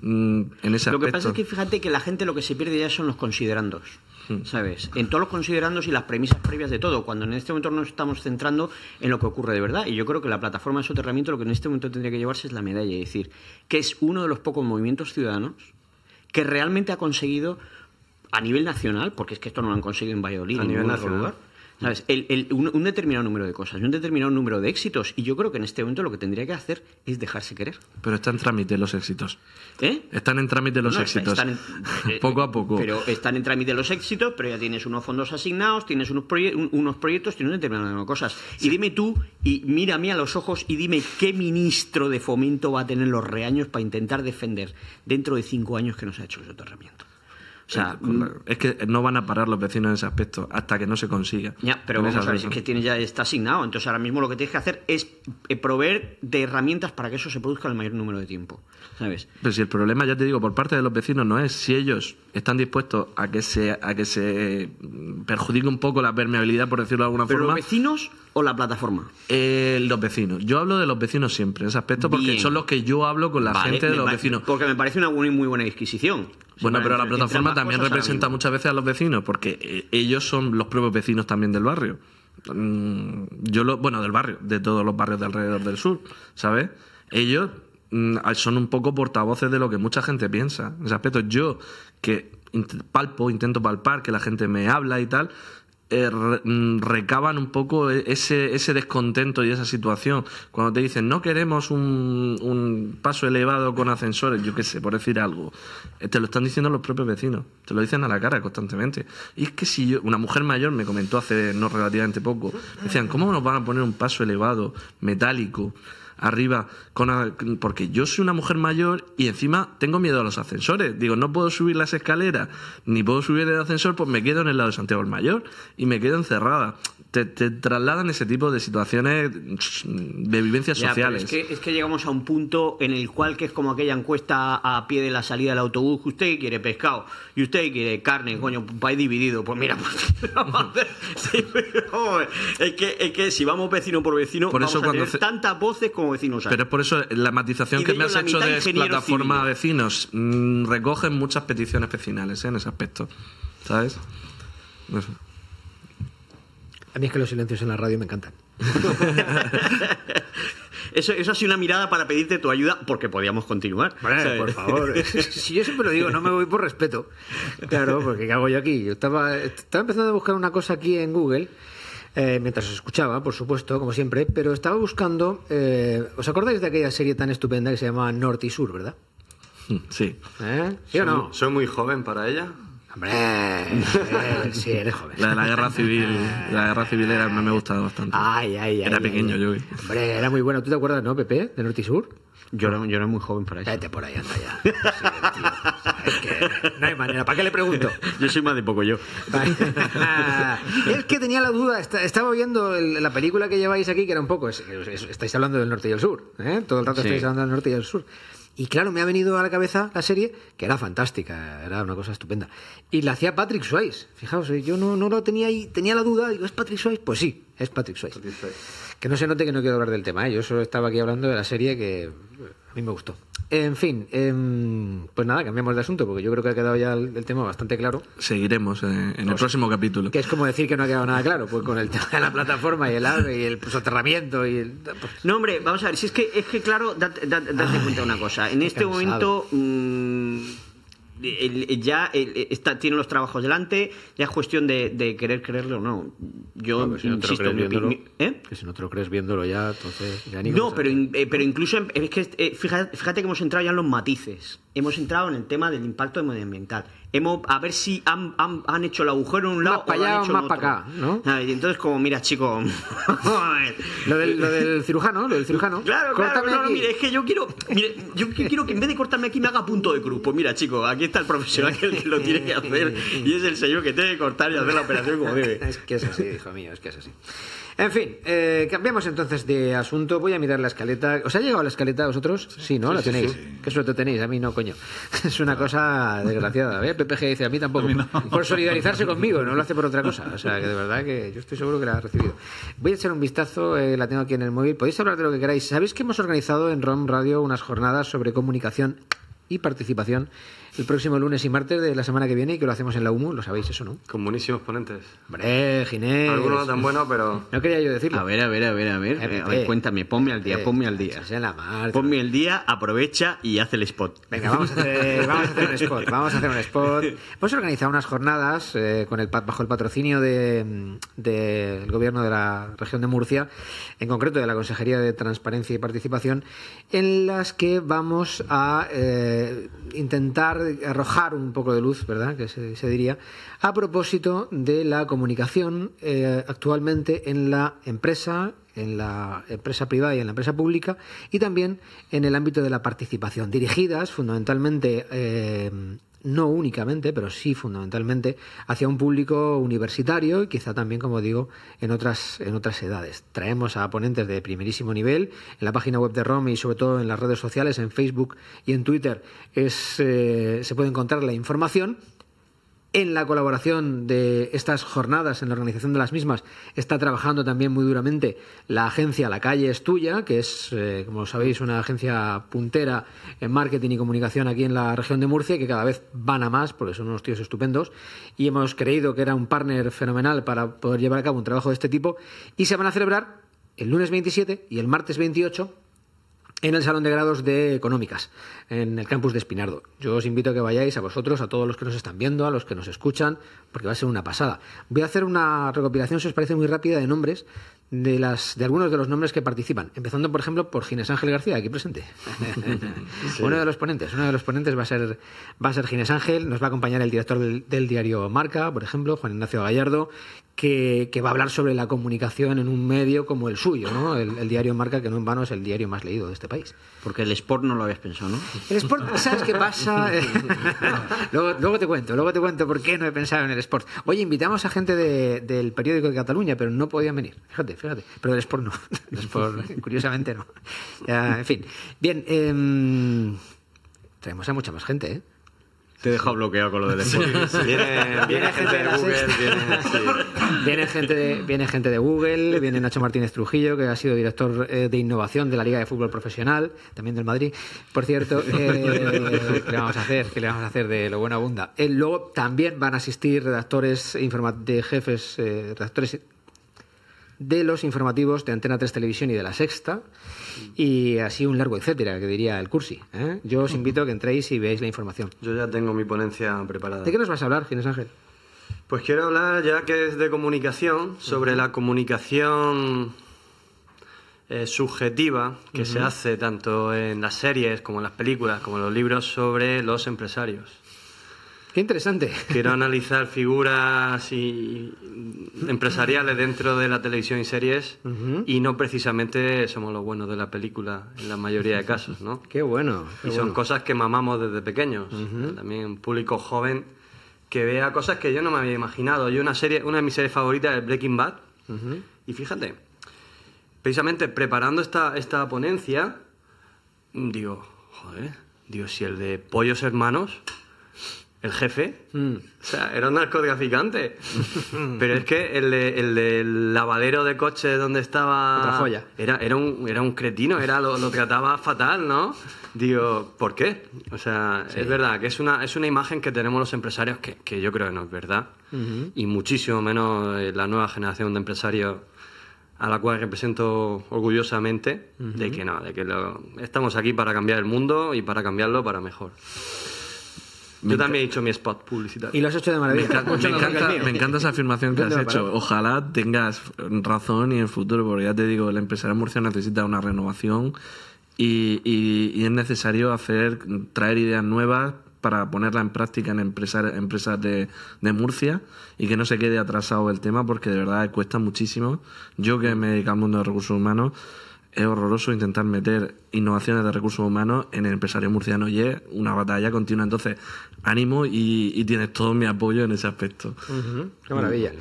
mm, en ese Lo que pasa es que fíjate que la gente lo que se pierde ya son los considerandos. Hmm. ¿Sabes? En todos los considerandos y las premisas previas de todo, cuando en este momento nos estamos centrando en lo que ocurre de verdad. Y yo creo que la plataforma de soterramiento lo que en este momento tendría que llevarse es la medalla, es decir, que es uno de los pocos movimientos ciudadanos que realmente ha conseguido a nivel nacional, porque es que esto no lo han conseguido en Valladolid, a nivel nacional un, determinado número de cosas un determinado número de éxitos. Y yo creo que en este momento lo que tendría que hacer es dejarse querer. Pero están en trámite los éxitos. ¿Eh? Están en trámite los éxitos. poco a poco. Pero están en trámite los éxitos, pero ya tienes unos fondos asignados, tienes unos, proyectos, tienes un determinado número de cosas. Y dime tú, y mírame a los ojos y dime qué ministro de fomento va a tener los reaños para intentar defender dentro de cinco años que no se ha hecho el soterramiento. O sea, es que no van a parar los vecinos en ese aspecto hasta que no se consiga. Ya, pero vamos a es que tiene, ya está asignado. Entonces ahora mismo lo que tienes que hacer es eh, proveer de herramientas para que eso se produzca el mayor número de tiempo. ¿Sabes? Pero si el problema, ya te digo, por parte de los vecinos no es si ellos están dispuestos a que se, a que se mm, perjudique un poco la permeabilidad, por decirlo de alguna ¿Pero forma. ¿Los vecinos o la plataforma? Eh, los vecinos. Yo hablo de los vecinos siempre en ese aspecto porque son los que yo hablo con la gente de los vecinos. Porque me parece una muy buena disquisición. Bueno, pero la plataforma también representa muchas veces a los vecinos, porque eh, ellos son los propios vecinos también del barrio. Mm, yo bueno, del barrio, de todos los barrios de alrededor del sur, ¿sabes? Ellos mm, son un poco portavoces de lo que mucha gente piensa. En ese aspecto, yo que palpo, intento palpar, que la gente me habla y tal, eh, mm, recaban un poco e, ese, ese, descontento y esa situación. Cuando te dicen, no queremos un, un paso elevado con ascensores, yo qué sé, por decir algo, eh, te lo están diciendo los propios vecinos, te lo dicen a la cara constantemente. Y es que si una mujer mayor me comentó hace no relativamente poco, decían, ¿cómo nos van a poner un paso elevado, metálico? arriba, porque yo soy una mujer mayor y encima tengo miedo a los ascensores. Digo, no puedo subir las escaleras, ni puedo subir el ascensor, pues me quedo en el lado de Santiago el Mayor y me quedo encerrada. Te, te trasladan ese tipo de situaciones mm, de vivencias sociales. Es que, llegamos a un punto en el cual que es como aquella encuesta a pie de la salida del autobús usted quiere pescado y usted quiere carne, coño, país dividido. Pues mira, pues, es, que, es que si vamos vecino por vecino, por vamos eso a cuando tener tantas voces como vecinos es Pero por eso la matización que me has hecho de plataforma vecinos mm, recogen muchas peticiones vecinales ¿eh? en ese aspecto. ¿Sabes? A mí es que los silencios en la radio me encantan. Eso, eso, ha sido una mirada para pedirte tu ayuda porque podíamos continuar. por favor. si yo siempre lo digo, no me voy por respeto. Claro, porque ¿qué hago yo aquí? estaba, estaba empezando a buscar una cosa aquí en Google eh, mientras os escuchaba, por supuesto, como siempre, pero estaba buscando, eh, ¿os acordáis de aquella serie tan estupenda que se llama Norte y Sur, verdad? Sí. ¿Eh? ¿Sí no? Soy muy joven para ella. Hombre, sí, eres joven. La de la guerra civil, la guerra civil era, me gustaba bastante. Era pequeño yo. Hombre, era muy bueno. ¿Tú te acuerdas, no, Pepe, de Norte y Sur? Yo era, yo muy joven para eso. Vete por ahí, anda ya. no hay manera. ¿Para qué le pregunto? Yo soy más de poco yo. es que tenía la duda. Estaba viendo la película que lleváis aquí, que era un poco. estáis hablando del norte y el sur. ¿eh? Todo el rato estáis hablando del norte y el sur. Y claro, me ha venido a la cabeza la serie, que era fantástica, era una cosa estupenda. Y la hacía Patrick Swayze. Fijaos, yo no, no lo tenía ahí, tenía la duda, digo, ¿es Patrick Swayze? Pues sí, es Patrick Swayze. Patrick Swayze. Que no se note que no quiero hablar del tema, ¿eh? yo solo estaba aquí hablando de la serie que a mí me gustó. En fin, em, pues nada, cambiamos de asunto porque yo creo que ha quedado ya el, tema bastante claro. Seguiremos eh, en el pues, próximo capítulo. Que es como decir que no ha quedado nada claro, pues con el tema de la plataforma y el ave y el soterramiento y el... Pues. No, hombre, vamos a ver, si es que, es que claro, date, cuenta de cuenta una cosa. En este momento ya tiene los trabajos delante, ya es cuestión de, querer creerlo o no. Yo insisto, ¿Eh? que si no te lo crees viéndolo ya, entonces ya ni No, pero, eh, pero incluso eh, fíjate, que hemos entrado ya en los matices hemos entrado en el tema del impacto medioambiental. Hemos, a ver si han, han, han hecho el agujero en un lado más o para allá, han hecho más otro. para acá, ¿no? Ah, y entonces como, mira, chico, lo, del, cirujano, lo del cirujano. Claro, claro, mire, es que yo quiero, mire, yo quiero que en vez de cortarme aquí me haga punto de cruz. Pues mira, chico, aquí está el profesional que lo tiene que hacer y es el señor que tiene que cortar y hacer la operación como debe. Es que es así, hijo mío, es que es así. En fin, eh, cambiamos entonces de asunto. Voy a mirar la escaleta. ¿Os ha llegado la escaleta a vosotros? Sí, ¿no? la tenéis. Qué suerte tenéis. A mí no, coño. Es una cosa desgraciada. ver, PPG dice, a mí tampoco. Por solidarizarse conmigo, no lo hace por otra cosa. O sea, que de verdad que yo estoy seguro que la ha recibido. Voy a echar un vistazo, eh, la tengo aquí en el móvil. Podéis hablar de lo que queráis. ¿Sabéis que hemos organizado en ROM Radio unas jornadas sobre comunicación y participación el próximo lunes y martes de la semana que viene y que lo hacemos en la UMU, lo sabéis eso, ¿no? Con buenísimos ponentes. Hombre, Ginés. Algunos no tan buenos, pero. No quería yo decirlo. A ver, a ver, a ver, a ver. Eh, eh, cuéntame, ponme al día, eh, ponme al día. La mar, ponme el día, aprovecha y haz el spot. Venga, vamos a hacer, un spot. Vamos a hacer un spot. Hemos organizado unas jornadas con el bajo el patrocinio mm, del gobierno de la región de Murcia, en concreto de la Consejería de Transparencia y Participación, en las que vamos a intentar arrojar un poco de luz, ¿verdad? Que se, diría, a propósito de la comunicación eh, actualmente en la empresa, en la empresa privada y en la empresa pública, y también en el ámbito de la participación, dirigidas fundamentalmente eh, no únicamente, pero sí fundamentalmente hacia un público universitario y quizá también, como digo, en otras, en otras edades. Traemos a ponentes de primerísimo nivel en la página web de ROM y sobre todo en las redes sociales, en Facebook y en Twitter, eh, se puede encontrar la información en la colaboración de estas jornadas, en la organización de las mismas, está trabajando también muy duramente la agencia La Calle es Tuya, que es, eh, como sabéis, una agencia puntera en marketing y comunicación aquí en la región de Murcia, que cada vez van a más, porque son unos tíos estupendos, y hemos creído que era un partner fenomenal para poder llevar a cabo un trabajo de este tipo, y se van a celebrar el lunes 27 y el martes 28 en el Salón de Grados de Económicas, en el campus de Espinardo. Yo os invito a que vayáis a vosotros, a todos los que nos están viendo, a los que nos escuchan, porque va a ser una pasada. Voy a hacer una recopilación, si os parece muy rápida, de nombres de, algunos de los nombres que participan, empezando por ejemplo por Ginés Ángel García, aquí presente. Uno de los ponentes, uno de los ponentes va a ser va a ser Ginés Ángel, nos va a acompañar el director del, diario Marca, por ejemplo, Juan Ignacio Gallardo, que, va a hablar sobre la comunicación en un medio como el suyo, ¿no? El, diario Marca, que no en vano es el diario más leído de este país. Porque el sport no lo habías pensado, ¿no? El sport, ¿sabes qué pasa? luego, te cuento, luego te cuento por qué no he pensado en el sport. Oye, invitamos a gente del periódico de Cataluña, pero no podían venir. Fíjate, pero del Sport no. curiosamente, no. en fin. Bien, em, traemos a mucha más gente, ¿eh? Te he dejado bloqueado con lo del Sport. Viene, gente de Google, viene, gente de, Google, viene Nacho Martínez Trujillo, que ha sido director eh, de innovación de la Liga de Fútbol Profesional, también del Madrid. Por cierto, eh, ¿qué le vamos a hacer? ¿Qué le vamos a hacer de lo buena abunda? Eh, luego también van a asistir redactores de jefes, redactores de los informativos de Antena 3 Televisión y de La Sexta, y así un largo etcétera, que diría el Cursi. ¿eh? Yo os invito a que entréis y veáis la información. Yo ya tengo mi ponencia preparada. ¿De qué nos vas a hablar, Ginés Ángel? Pues quiero hablar, ya que es de comunicación, sobre la comunicación eh, subjetiva que se hace tanto en las series como en las películas, como en los libros sobre los empresarios. Qué interesante. Quiero analizar figuras empresariales dentro de la televisión y series y no precisamente somos los buenos de la película en la mayoría de casos, ¿no? Qué bueno. y son cosas que mamamos desde pequeños. También un público joven que vea cosas que yo no me había imaginado. Yo una serie, una de mis series favoritas es Breaking Bad. Y fíjate, precisamente preparando esta, esta ponencia, digo, joder, digo, si el de Pollos Hermanos el jefe. Mm. O sea, era un narcotraficante. Pero es que el, lavadero de coches donde estaba. Otra joya. Era, era, un, era un cretino, era, lo, lo, trataba fatal, ¿no? Digo, ¿por qué? O sea, es verdad que es una, es una imagen que tenemos los empresarios que, yo creo que no es verdad. Y muchísimo menos eh, la nueva generación de empresarios a la cual represento orgullosamente, de que no, de que estamos aquí para cambiar el mundo y para cambiarlo para mejor. Yo también he hecho mi spot publicitario. Y lo has hecho de maravilla. Me, encanta, esa afirmación que has hecho. Ojalá tengas razón y en futuro, porque ya te digo, el empresario Murcia necesita una renovación y, es necesario hacer traer ideas nuevas para ponerla en práctica en empresas, empresas de, de, Murcia y que no se quede atrasado el tema porque de verdad cuesta muchísimo. Yo que me dedico al mundo de recursos humanos, es horroroso intentar meter innovaciones de recursos humanos en el empresario murciano y es una batalla continua. Entonces, ánimo y, y, tienes todo mi apoyo en ese aspecto. Qué maravilla.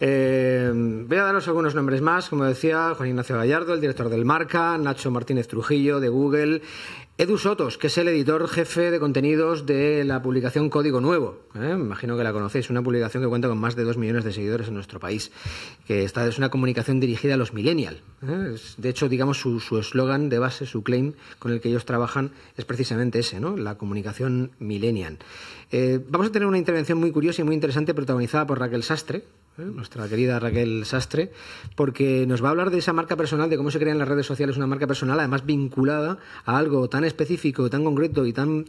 Eh, voy a daros algunos nombres más, como decía Juan Ignacio Gallardo, el director del Marca, Nacho Martínez Trujillo de Google, Edu Sotos, que es el editor jefe de contenidos de la publicación Código Nuevo. ¿eh? Me imagino que la conocéis, una publicación que cuenta con más de dos millones de seguidores en nuestro país, que esta es una comunicación dirigida a los millennials. ¿eh? De hecho, digamos, su eslogan de base, su claim con el que ellos trabajan es precisamente ese, ¿no? la comunicación millennial. Eh, vamos a tener una intervención muy curiosa y muy interesante protagonizada por Raquel Sastre, ¿eh? nuestra querida Raquel Sastre, porque nos va a hablar de esa marca personal, de cómo se crean las redes sociales una marca personal, además vinculada a algo tan específico, tan concreto y tan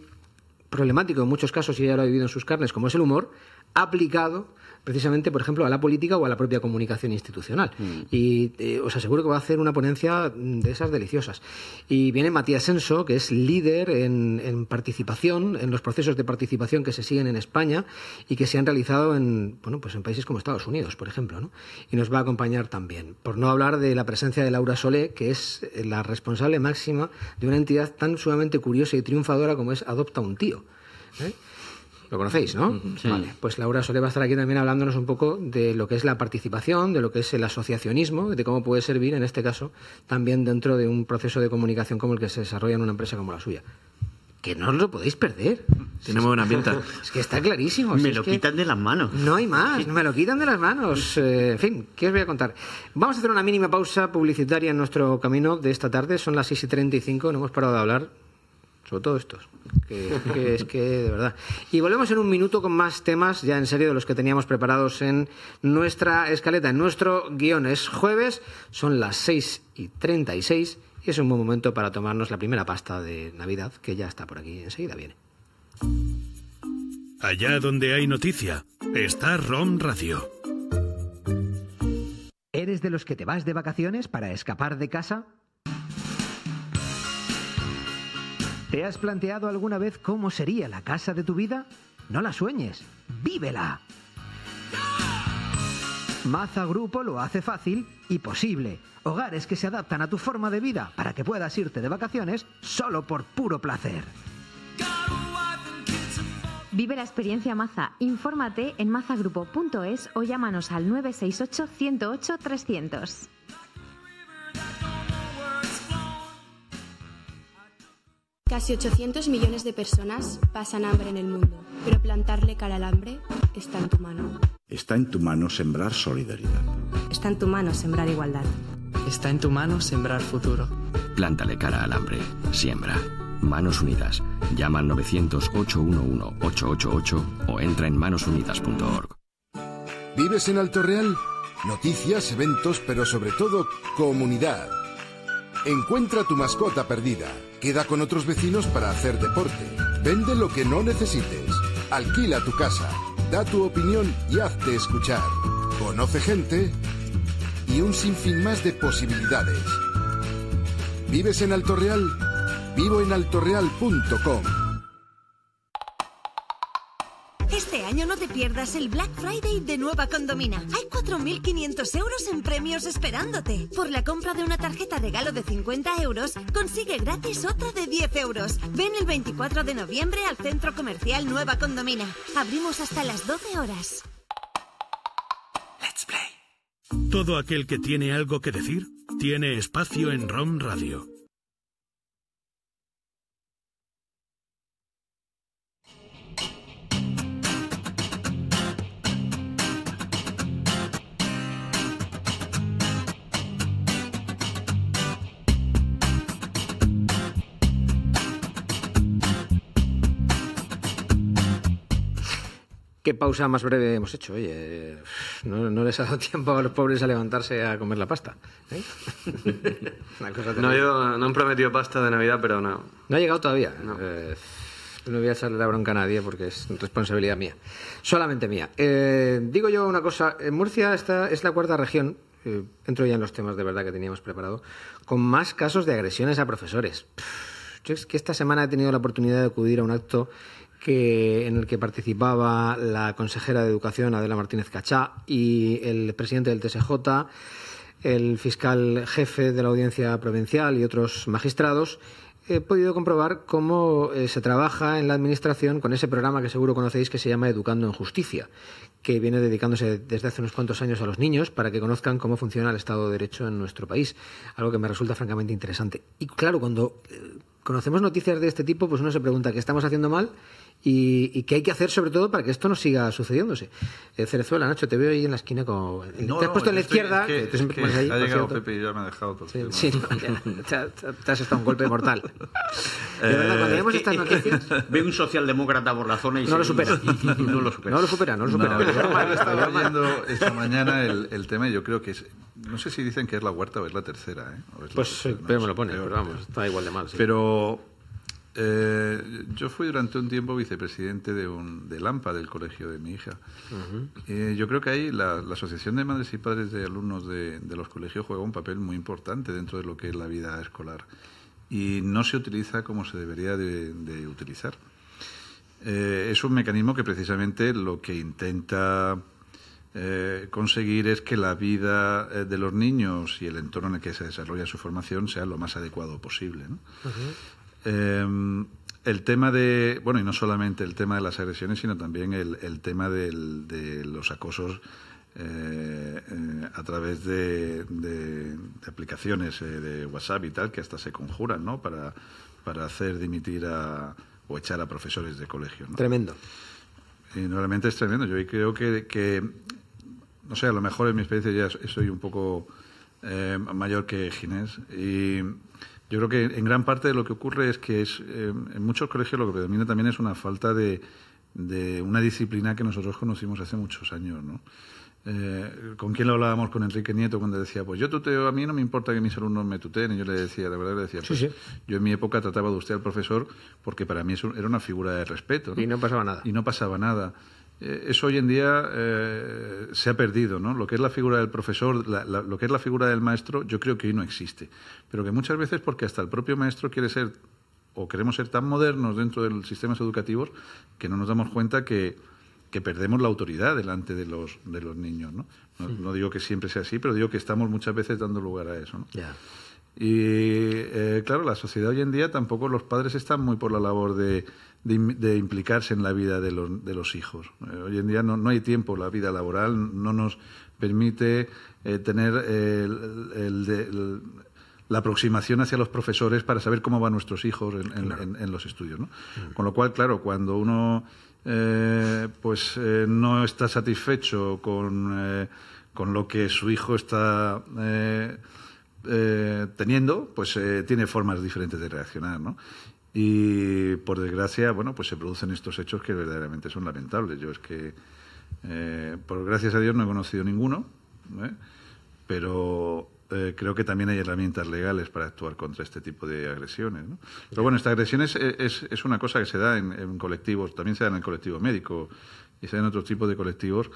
problemático en muchos casos, y ella lo ha vivido en sus carnes, como es el humor, aplicado precisamente, por ejemplo, a la política o a la propia comunicación institucional. Mm. Y eh, os aseguro que va a hacer una ponencia de esas deliciosas. Y viene Matías Senso, que es líder en, participación, en los procesos de participación que se siguen en España y que se han realizado en, bueno, pues en países como Estados Unidos, por ejemplo. ¿no? Y nos va a acompañar también. Por no hablar de la presencia de Laura Solé, que es la responsable máxima de una entidad tan sumamente curiosa y triunfadora como es Adopta un tío. ¿eh? Lo conocéis, ¿no? Vale, pues Laura Sole va a estar aquí también hablándonos un poco de lo que es la participación, de lo que es el asociacionismo, de cómo puede servir, en este caso, también dentro de un proceso de comunicación como el que se desarrolla en una empresa como la suya que no os lo podéis perder. muy buena pinta. Es que está clarísimo. Me lo quitan de las manos. No hay más, me lo quitan de las manos. Eh, en fin, ¿qué os voy a contar? Vamos a hacer una mínima pausa publicitaria en nuestro camino de esta tarde. Son las 6 y 35, no hemos parado de hablar sobre todo estos, que, es que de verdad. Y volvemos en un minuto con más temas, ya en serio, de los que teníamos preparados en nuestra escaleta, en nuestro guión. Es jueves, son las 6 y 36 y es un buen momento para tomarnos la primera pasta de Navidad, que ya está por aquí, enseguida viene. Allá donde hay noticia, está ROM Radio. ¿Eres de los que te vas de vacaciones para escapar de casa? ¿Te has planteado alguna vez cómo sería la casa de tu vida? No la sueñes, vívela. Maza Grupo lo hace fácil y posible. Hogares que se adaptan a tu forma de vida para que puedas irte de vacaciones solo por puro placer. Vive la experiencia Maza. Infórmate en mazagrupo.es o llámanos al 968 108 300. Casi 800 millones de personas pasan hambre en el mundo, pero plantarle cara al hambre está en tu mano. Está en tu mano sembrar solidaridad. Está en tu mano sembrar igualdad. Está en tu mano sembrar futuro. Plántale cara al hambre. Siembra. Manos Unidas. Llama al 900-811-888 o entra en manosunidas.org. ¿Vives en Alto Real? Noticias, eventos, pero sobre todo comunidad. Encuentra tu mascota perdida. Queda con otros vecinos para hacer deporte. Vende lo que no necesites. Alquila tu casa. Da tu opinión y hazte escuchar. Conoce gente y un sinfín más de posibilidades. ¿Vives en Altorreal? Vivo en pierdas el Black Friday de Nueva Condomina. Hay 4.500 euros en premios esperándote. Por la compra de una tarjeta regalo de 50 euros, consigue gratis otra de 10 euros. Ven el 24 de noviembre al Centro Comercial Nueva Condomina. Abrimos hasta las 12 horas. Let's play. Todo aquel que tiene algo que decir, tiene espacio en ROM Radio qué pausa más breve hemos hecho. Oye, no, les ha dado tiempo a los pobres a levantarse a comer la pasta. ¿eh? no, han prometido pasta de Navidad, pero no. No ha llegado todavía. Eh, no. voy a echarle la bronca a nadie porque es responsabilidad mía, solamente mía. Eh, digo yo una cosa, Murcia esta es la cuarta región, entro ya en los temas de verdad que teníamos preparado, con más casos de agresiones a profesores. yo es que esta semana he tenido la oportunidad de acudir a un acto en el que participaba la consejera de Educación, Adela Martínez Cachá, y el presidente del TSJ, el fiscal jefe de la Audiencia Provincial y otros magistrados, he podido comprobar cómo eh, se trabaja en la Administración con ese programa que seguro conocéis que se llama Educando en Justicia, que viene dedicándose desde hace unos cuantos años a los niños para que conozcan cómo funciona el Estado de Derecho en nuestro país, algo que me resulta francamente interesante. Y claro, cuando eh, conocemos noticias de este tipo, pues uno se pregunta qué estamos haciendo mal y, qué hay que hacer sobre todo para que esto no siga sucediéndose. Eh, Cerezuela, Nacho, te veo ahí en la esquina como... te has puesto en la izquierda. te ha llegado Pepe y ya me ha dejado todo. Sí, te, has estado un golpe mortal. de verdad, cuando eh, estas noticias... Ve un socialdemócrata por la zona y... No lo supera. no lo supera. No lo supera, no lo supera. estaba esta mañana el, tema y yo creo que es... No sé si dicen que es la cuarta o es la tercera, ¿eh? pues sí, pero me lo pone, pero pues vamos, está igual de mal. Sí. Pero eh, yo fui durante un tiempo vicepresidente de, un, LAMPA, del colegio de mi hija. Eh, yo creo que ahí la, Asociación de Madres y Padres de Alumnos de, los colegios juega un papel muy importante dentro de lo que es la vida escolar y no se utiliza como se debería de, utilizar. Eh, es un mecanismo que precisamente lo que intenta eh, conseguir es que la vida eh, de los niños y el entorno en el que se desarrolla su formación sea lo más adecuado posible. Eh, el tema de, bueno, y no solamente el tema de las agresiones, sino también el, tema de los acosos a través de, aplicaciones de WhatsApp y tal, que hasta se conjuran, ¿no? Para, para hacer dimitir o echar a profesores de colegio, Tremendo. Y normalmente es tremendo. Yo creo que no sé, a lo mejor en mi experiencia ya soy un poco eh, mayor que Ginés. Y yo creo que en gran parte de lo que ocurre es que es, eh, en muchos colegios lo que predomina también es una falta de, de una disciplina que nosotros conocimos hace muchos años, ¿no? Eh, ¿Con quién lo hablábamos con Enrique Nieto cuando decía, pues yo tuteo, a mí no me importa que mis alumnos me tuteen? Y yo le decía, la verdad, le decía, pues yo en mi época trataba de usted al profesor porque para mí era una figura de respeto. Y no pasaba nada. Y no pasaba nada. Eh, eso hoy en día eh, se ha perdido, ¿no? Lo que es la figura del profesor, lo que es la figura del maestro, yo creo que hoy no existe. Pero que muchas veces, porque hasta el propio maestro quiere ser o queremos ser tan modernos dentro de los sistemas educativos que no nos damos cuenta que, perdemos la autoridad delante de los, de los niños, ¿no? No, digo que siempre sea así, pero digo que estamos muchas veces dando lugar a eso, ¿no? Y eh, claro, la sociedad hoy en día tampoco los padres están muy por la labor de de, implicarse en la vida de los, de los hijos. Eh, hoy en día no, hay tiempo, la vida laboral no nos permite eh, tener eh, la aproximación hacia los profesores para saber cómo van nuestros hijos en, los estudios. Mm. Con lo cual, claro, cuando uno pues no está satisfecho con, lo que su hijo está... teniendo, pues tiene formas diferentes de reaccionar, ¿no? Y por desgracia, bueno, pues se producen estos hechos que verdaderamente son lamentables. Yo es que, eh, por gracias a Dios, no he conocido ninguno, ¿eh? pero eh, creo que también hay herramientas legales para actuar contra este tipo de agresiones. Pero bueno, esta agresión es, una cosa que se da en, colectivos, también se da en el colectivo médico y se da en otros tipo de colectivos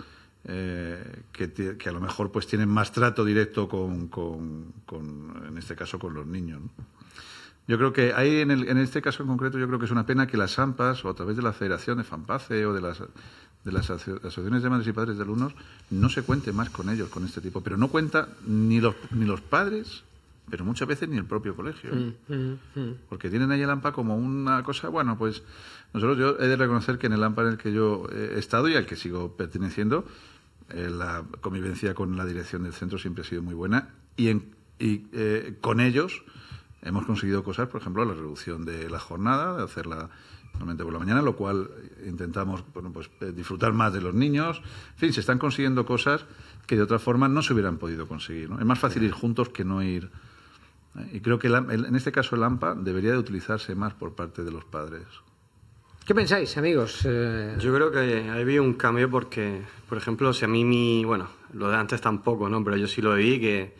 que, a lo mejor pues tienen más trato directo con, con, con en este caso, con los niños. Yo creo que ahí, en, este caso en concreto, yo creo que es una pena que las AMPAs, o a través de la Federación de FAMPACE o de las, de las asociaciones de madres y padres de alumnos, no se cuente más con ellos, con este tipo. Pero no cuenta ni los, ni los padres, pero muchas veces ni el propio colegio. ¿eh? Mm, mm, mm. Porque tienen ahí el AMPA como una cosa, bueno, pues nosotros yo he de reconocer que en el AMPA en el que yo he estado y al que sigo perteneciendo, eh, la convivencia con la dirección del centro siempre ha sido muy buena y, en, eh, con ellos Hemos conseguido cosas, por ejemplo, la reducción de la jornada, de hacerla normalmente por la mañana, lo cual intentamos pues, eh, disfrutar más de los niños. En fin, se están consiguiendo cosas que de otra forma no se hubieran podido conseguir. Es más fácil ir juntos que no ir. ¿eh? Y creo que en este caso el AMPA debería de utilizarse más por parte de los padres. ¿Qué pensáis, amigos? Eh, yo creo que ahí vi un cambio porque, por ejemplo, si a mí mi... Bueno, lo de antes tampoco, ¿no? Pero yo sí lo vi que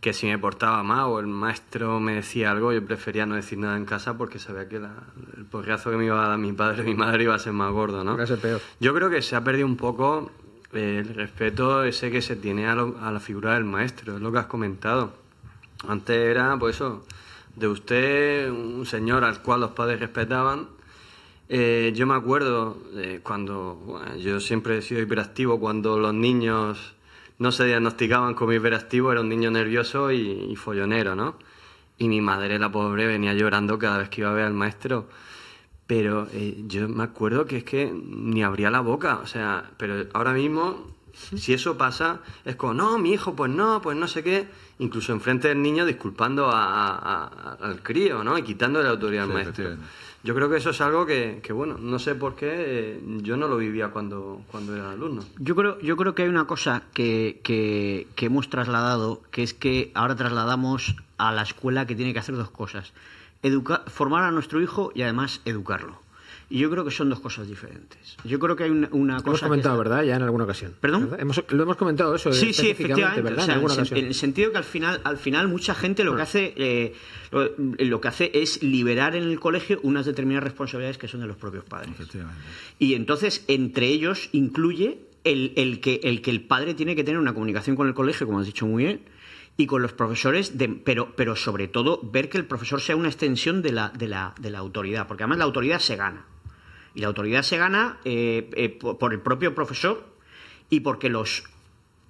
que si me portaba mal o el maestro me decía algo, yo prefería no decir nada en casa porque sabía que el porrazo que me iba a dar mi padre o mi madre iba a ser más gordo, ¿no? Ser peor. Yo creo que se ha perdido un poco eh, el respeto ese que se tiene a, la figura del maestro, es lo que has comentado. Antes era, pues eso, de usted, un señor al cual los padres respetaban, eh, yo me acuerdo eh, cuando, yo siempre he sido hiperactivo, cuando los niños no se diagnosticaban con hiperactivo, era un niño nervioso y, follonero, ¿no? Y mi madre, la pobre, venía llorando cada vez que iba a ver al maestro. Pero eh, yo me acuerdo que es que ni abría la boca, o sea, pero ahora mismo, si eso pasa, es como, no, mi hijo, pues no, pues no sé qué, incluso enfrente del niño disculpando al crío, ¿no? Y quitando la autoridad al maestro. Yo creo que eso es algo que, bueno, no sé por qué eh, yo no lo vivía cuando, cuando era alumno. Yo creo, yo creo que hay una cosa que, hemos trasladado, que es que ahora trasladamos a la escuela que tiene que hacer dos cosas. formar a nuestro hijo y además educarlo. Y yo creo que son dos cosas diferentes. Yo creo que hay una, cosa. Hemos comentado, ¿verdad? Ya en alguna ocasión. ¿Perdón? lo hemos comentado eso. Sí, sí, efectivamente. en, el, sentido que al final, al final mucha gente lo, que hace, eh, lo, que hace es liberar en el colegio unas determinadas responsabilidades que son de los propios padres. Efectivamente. Y entonces, entre ellos, incluye el, que, el que el padre tiene que tener una comunicación con el colegio, como has dicho muy bien y con los profesores, pero, pero sobre todo ver que el profesor sea una extensión de la, de, la, de la autoridad, porque además la autoridad se gana. Y la autoridad se gana eh, eh, por el propio profesor y porque los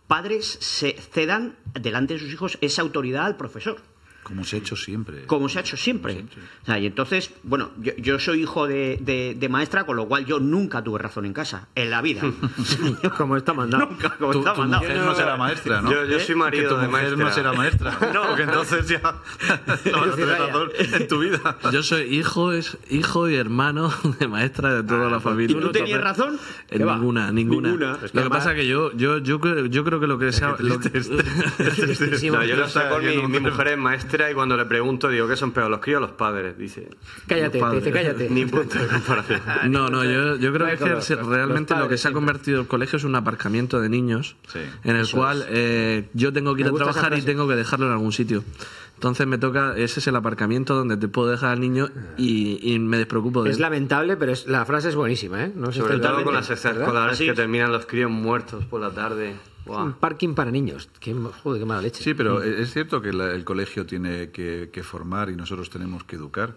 padres se cedan delante de sus hijos esa autoridad al profesor. Como se ha hecho siempre. Como se ha hecho siempre. O sea, y entonces, bueno, yo, yo soy hijo de, de, maestra, con lo cual yo nunca tuve razón en casa, en la vida. como está mandado. Nunca, como tu, está tu no será maestra, ¿no? Yo, soy marido tu de maestra. no será maestra. no, porque entonces ya no razón en tu vida. Yo soy hijo, es hijo y hermano de maestra de toda ah, la familia. ¿Y tú tenías razón? Eh, ninguna, ninguna, lo que pasa es que yo, yo, yo, creo, yo creo que lo que sea. Este. yo lo saco, con mi mujer es maestra y cuando le pregunto, digo, ¿qué son peor, los críos los padres? Dice. Cállate, Dice, cállate. Ni punto comparación. no, no, yo, creo que, realmente lo que se ha convertido el colegio es un aparcamiento de niños, en el cual eh, yo tengo que ir a trabajar y tengo que dejarlo en algún sitio. Entonces me toca, ese es el aparcamiento donde te puedo dejar al niño y, me despreocupo de Es lamentable, pero es, la frase es buenísima, ¿eh? No Sobre todo con las escuelas que terminan los críos muertos por la tarde. Un hmm. parking para niños. Qué, qué mala leche. Sí, pero hmm. e-, es cierto que el colegio tiene que, formar y nosotros tenemos que educar.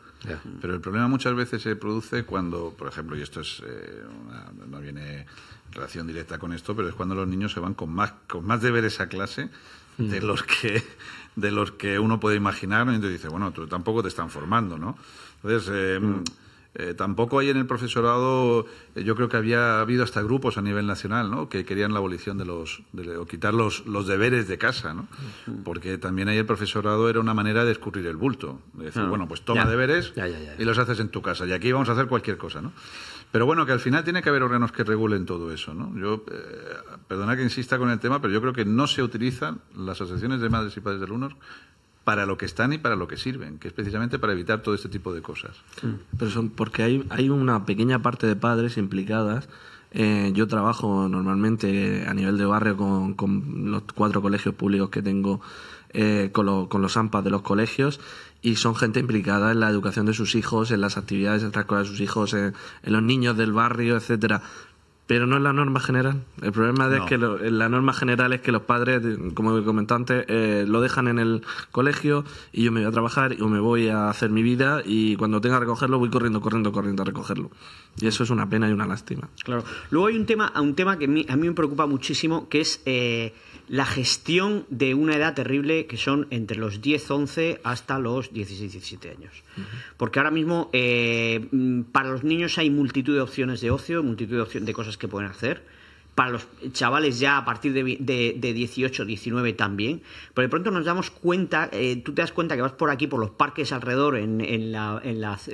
Pero el problema muchas veces se produce cuando, por ejemplo, y esto es eh, no viene relación directa con esto, pero es cuando los niños se van con más, con más deberes a clase de hmm. los que de los que uno puede imaginar, y entonces dice, bueno, tú tampoco te están formando, ¿no? Entonces, em, eh, tampoco hay en el profesorado, eh, yo creo que había habido hasta grupos a nivel nacional, ¿no? Que querían la abolición de los, o quitar los, los, deberes de casa, ¿no? Porque también ahí el profesorado era una manera de escurrir el bulto. De decir, ah. bueno, pues toma deberes y los haces en tu casa. Y aquí vamos a hacer cualquier cosa, ¿no? Pero bueno, que al final tiene que haber órganos que regulen todo eso, ¿no? Yo, eh, perdona que insista con el tema, pero yo creo que no se utilizan las asociaciones de madres y padres de alumnos para lo que están y para lo que sirven, que es precisamente para evitar todo este tipo de cosas. Pero son porque hay, hay una pequeña parte de padres implicadas. Eh, yo trabajo normalmente a nivel de barrio con, con los cuatro colegios públicos que tengo, eh, con, con los AMPAs de los colegios, y son gente implicada en la educación de sus hijos, en las actividades extraescolares de sus hijos, en, en los niños del barrio, etcétera. Pero no es la norma general. El problema es que la norma general es que los padres, como comenté antes, eh, lo dejan en el colegio y yo me voy a trabajar o me voy a hacer mi vida y cuando tenga que recogerlo voy corriendo, corriendo, corriendo a recogerlo. Y eso es una pena y una lástima. Claro. Luego hay un tema, un tema que a mí, me preocupa muchísimo, que es eh, la gestión de una edad terrible que son entre los 10-11 hasta los 16-17 años. Porque ahora mismo eh, mm, para los niños hay multitud de opciones de ocio, multitud de, cosas que pueden hacer. Para los chavales ya a partir de, de, de 18, 19 también. Pero de pronto nos damos cuenta, eh, tú te das cuenta que vas por aquí, por los parques alrededor, en, la,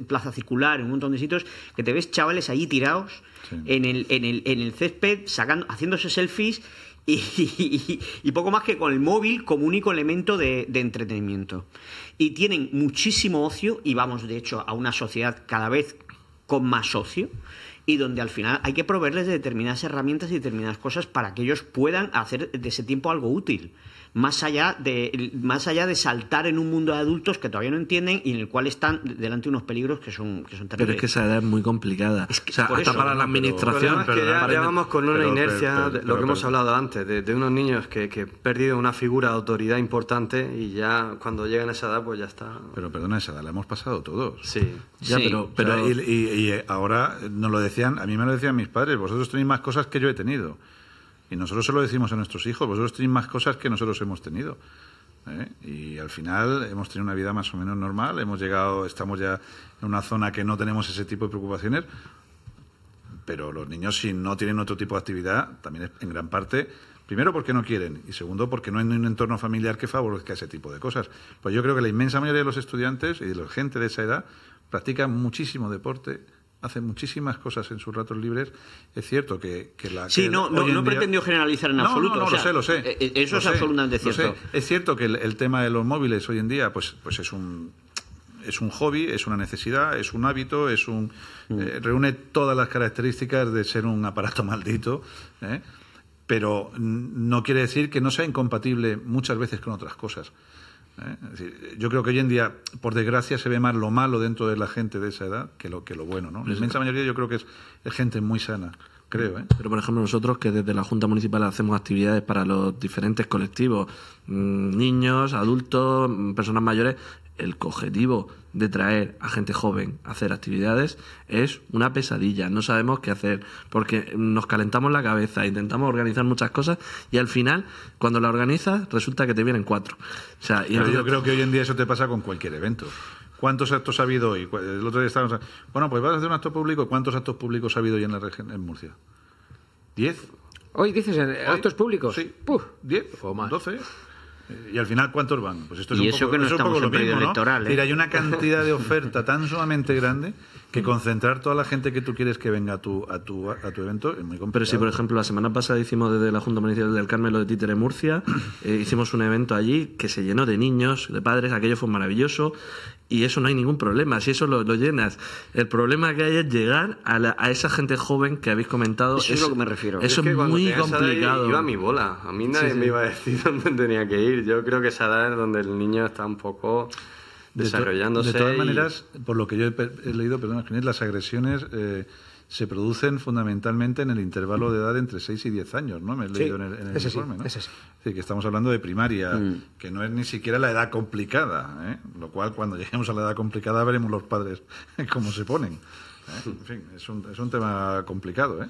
plaza circular, en un montón de sitios, que te ves chavales allí tirados en, el, en, el, en el césped, sacando, haciéndose selfies Y, poco más que con el móvil como único elemento de, de, entretenimiento. Y tienen muchísimo ocio y vamos, de hecho, a una sociedad cada vez con más ocio y donde al final hay que proveerles de determinadas herramientas y determinadas cosas para que ellos puedan hacer de ese tiempo algo útil más allá, de, más allá de saltar en un mundo de adultos que todavía no entienden y en el cual están delante de unos peligros que son, que son terribles. Pero es que esa edad es muy complicada. o sea, hasta para la administración. Pero, ya, vamos con una inercia, lo que hemos hablado antes, de, unos niños que, que, han perdido una figura de autoridad importante y ya cuando llegan a esa edad, pues ya está. Pero perdona, esa edad la hemos pasado todos. Sí. Ya, pero, y, y ahora nos lo decían, a mí me lo decían mis padres, vosotros tenéis más cosas que yo he tenido. Y nosotros se lo decimos a nuestros hijos, vosotros tenéis más cosas que nosotros hemos tenido. ¿eh? Y al final hemos tenido una vida más o menos normal, hemos llegado, estamos ya en una zona que no tenemos ese tipo de preocupaciones, pero los niños si no tienen otro tipo de actividad, también es en gran parte, primero porque no quieren y segundo porque no hay un entorno familiar que favorezca ese tipo de cosas. Pues yo creo que la inmensa mayoría de los estudiantes y de la gente de esa edad practican muchísimo deporte, hace muchísimas cosas en sus ratos libres. Es cierto que, la. Sí, no, pretendió generalizar en absoluto. No, lo sé, lo sé. Eh, eh, eso es absolutamente cierto. Es cierto que el, tema de los móviles hoy en día, pues, pues es un. Es un hobby, es una necesidad, es un hábito, es un mm. eh, reúne todas las características de ser un aparato maldito, pero no quiere decir que no sea incompatible muchas veces con otras cosas. ¿Eh? yo creo que hoy en día, por desgracia, se ve más lo malo dentro de la gente de esa edad que lo, que lo bueno. ¿no? La inmensa mayoría yo creo que es, gente muy sana, creo. ¿eh? Pero, por ejemplo, nosotros que desde la Junta Municipal hacemos actividades para los diferentes colectivos, mm, niños, adultos, mm, personas mayores, el objetivo de traer a gente joven a hacer actividades es una pesadilla. No sabemos qué hacer porque nos calentamos la cabeza, intentamos organizar muchas cosas y al final, cuando la organizas, resulta que te vienen cuatro. Yo creo que hoy en día eso te pasa con cualquier evento. ¿Cuántos actos ha habido hoy? El otro día estábamos. Bueno, pues vas a hacer un acto público. ¿Cuántos actos públicos ha habido hoy en, la región, en Murcia? ¿Diez? Hoy dices eh, actos públicos. Sí. Puf. ¿Diez? O más. ¿Doce? Y al final, ¿cuántos van? Pues esto es un poco, que no estamos electoral. ¿eh? Mira, hay una cantidad de oferta tan sumamente grande que concentrar toda la gente que tú quieres que venga a tu, a tu, a tu evento es muy complicado. Pero si, por ejemplo, la semana pasada hicimos desde la Junta Municipal del Carmelo de Títere, Murcia, eh, hicimos un evento allí que se llenó de niños, de padres, aquello fue maravilloso y eso no hay ningún problema, si eso lo, llenas. El problema que hay es llegar a, a esa gente joven que habéis comentado. Eso es, lo que me refiero. Eso es, muy complicado. iba a mi bola, a mí nadie me iba a decir dónde tenía que ir. Yo creo que esa edad es donde el niño está un poco desarrollándose. De, todas maneras, por lo que yo he, leído, perdón, las agresiones... Eh, se producen fundamentalmente en el intervalo de edad entre 6 y 10 años, ¿no? Me he leído en el, informe, ¿no? Ese sí. Es que estamos hablando de primaria, mm. que no es ni siquiera la edad complicada, ¿eh? Lo cual, cuando lleguemos a la edad complicada, veremos los padres cómo se ponen. ¿eh? En fin, es un, es un tema complicado, ¿eh?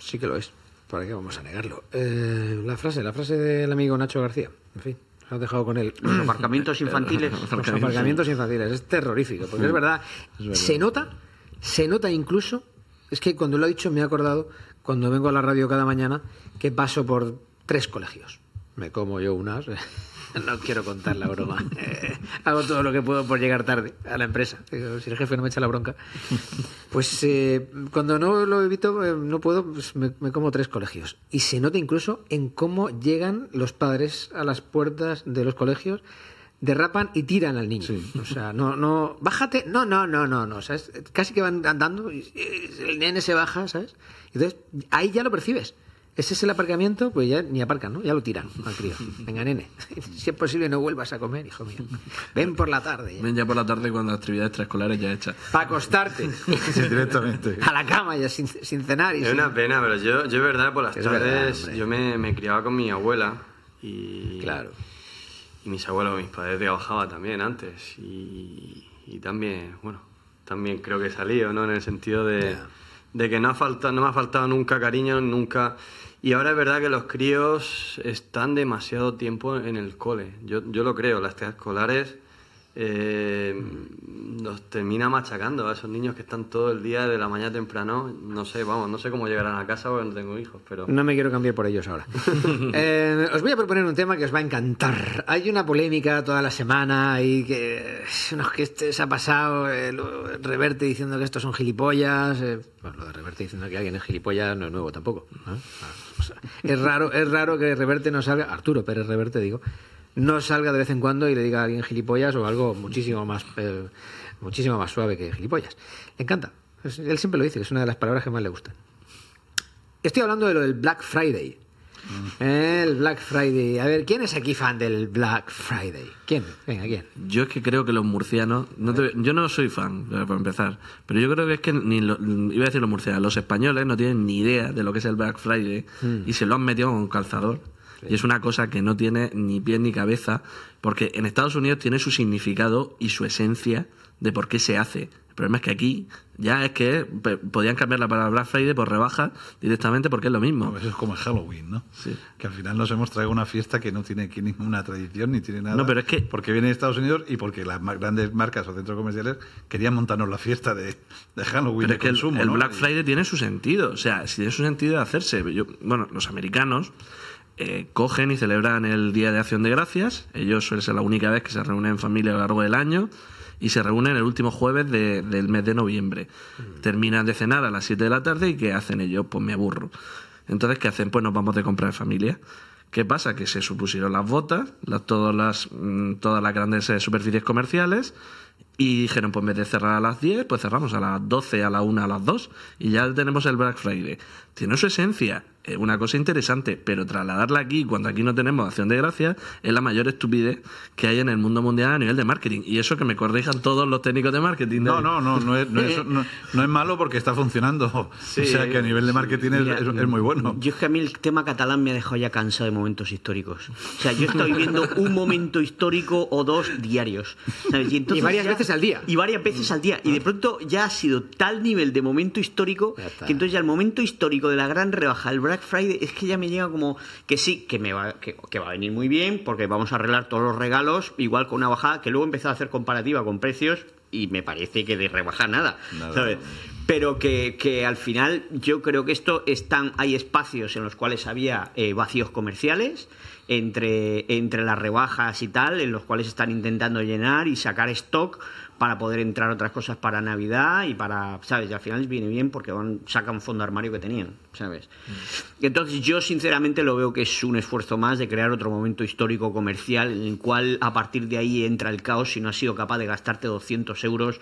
Sí que lo es. ¿Para qué vamos a negarlo? Eh, la frase, la frase del amigo Nacho García. En fin, lo has dejado con él. Los aparcamientos infantiles. Los aparcamientos infantiles. Es terrorífico, porque Es verdad. Se nota se nota incluso, es que cuando lo he dicho me he acordado, cuando vengo a la radio cada mañana, que paso por tres colegios. Me como yo unas. No quiero contar la broma. hago todo lo que puedo por llegar tarde a la empresa. Si el jefe no me echa la bronca. Pues eh, cuando no lo evito, eh, no puedo, pues me, como tres colegios. Y se nota incluso en cómo llegan los padres a las puertas de los colegios derrapan y tiran al niño. O sea, no, no, bájate, no, no, no, no, no, Casi que van andando y el nene se baja, ¿sabes? Entonces, ahí ya lo percibes. Ese es el aparcamiento, pues ya ni aparcan, ¿no? Ya lo tiran al crío. Venga, nene, si es posible no vuelvas a comer, hijo mío. Ven por la tarde. Ven ya por la tarde cuando las actividades extraescolar ya hechas, Para acostarte. Sí, directamente. A la cama ya sin, cenar. Y es una pena, pero yo, yo verdad, por las tardes yo me, me criaba con mi abuela y... Claro y mis abuelos, mis padres trabajaban también antes y, también, bueno, también creo que salió, ¿no? En el sentido de, de que no, ha no me ha faltado nunca cariño, nunca... Y ahora es verdad que los críos están demasiado tiempo en el cole, yo, yo lo creo, las tareas escolares eh, nos termina machacando a esos niños que están todo el día de la mañana temprano. No sé, vamos, no sé cómo llegarán a casa porque no tengo hijos, pero. No me quiero cambiar por ellos ahora. Eh, os voy a proponer un tema que os va a encantar. Hay una polémica toda la semana y que. unos que este se ha pasado. Eh, Reverte diciendo que estos son gilipollas. bueno, lo de Reverte diciendo que alguien es gilipollas no es nuevo tampoco. es, raro, es raro que Reverte no salga. Arturo Pérez Reverte, digo no salga de vez en cuando y le diga a alguien gilipollas o algo muchísimo más, eh, muchísimo más suave que gilipollas. Le encanta. Él siempre lo dice, es una de las palabras que más le gusta Estoy hablando de lo del Black Friday. Mm. El Black Friday. A ver, ¿quién es aquí fan del Black Friday? ¿Quién? Venga, ¿quién? Yo es que creo que los murcianos. yo no soy fan, para empezar. Pero yo creo que es que ni iba a decir los murcianos. Los españoles no tienen ni idea de lo que es el Black Friday mm. y se lo han metido con un calzador. Y es una cosa que no tiene ni pie ni cabeza, porque en Estados Unidos tiene su significado y su esencia de por qué se hace. El problema es que aquí ya es que podían cambiar la palabra Black Friday por rebaja directamente porque es lo mismo. a veces pues es como Halloween, ¿no? Que al final nos hemos traído una fiesta que no tiene aquí ninguna tradición ni tiene nada. No, pero es que. Porque viene de Estados Unidos y porque las más grandes marcas o centros comerciales querían montarnos la fiesta de, Halloween. que el, Black Friday tiene su sentido. O sea, si tiene su sentido de hacerse. bueno, los americanos eh, cogen y celebran el Día de Acción de Gracias. Ellos suele ser la única vez que se reúnen en familia a lo largo del año y se reúnen el último jueves del mes de noviembre. Mm. Terminan de cenar a las 7 de la tarde y ¿qué hacen ellos? Pues me aburro. Entonces, ¿qué hacen? Pues nos vamos de comprar en familia. ¿Qué pasa? Que se supusieron las botas, todas, las, todas las mm, grandes eh, superficies comerciales, y dijeron, pues en vez de cerrar a las 10, pues cerramos a las 12, a la 1, a las 2, y ya tenemos el Black Friday. Tiene su esencia, una cosa interesante, pero trasladarla aquí, cuando aquí no tenemos acción de gracia, es la mayor estupidez que hay en el mundo mundial a nivel de marketing. Y eso que me corrijan todos los técnicos de marketing. No, no, no, no es, no es, eh, malo porque está funcionando. o sea que a nivel de marketing es, muy bueno. Yo es que a mí el tema catalán me ha dejado ya cansado de momentos históricos. O sea, yo estoy viendo un momento histórico o dos diarios. Y, varias veces al día. Y varias veces al día. Y de ah. pronto ya ha sido tal nivel de momento histórico que entonces ya el momento histórico de la gran rebaja del brazo Friday es que ya me llega como que sí, que me va, a venir muy bien porque vamos a arreglar todos los regalos, igual con una bajada, que luego he a hacer comparativa con precios y me parece que de rebajar nada, Pero que, al final yo creo que esto están, hay espacios en los cuales había eh, vacíos comerciales entre, entre las rebajas y tal, en los cuales están intentando llenar y sacar stock para poder entrar otras cosas para Navidad y para, ¿sabes? Y al final viene bien porque sacan fondo armario que tenían, ¿sabes? Mm. Entonces yo sinceramente lo veo que es un esfuerzo más de crear otro momento histórico comercial en el cual a partir de ahí entra el caos si no has sido capaz de gastarte 200 euros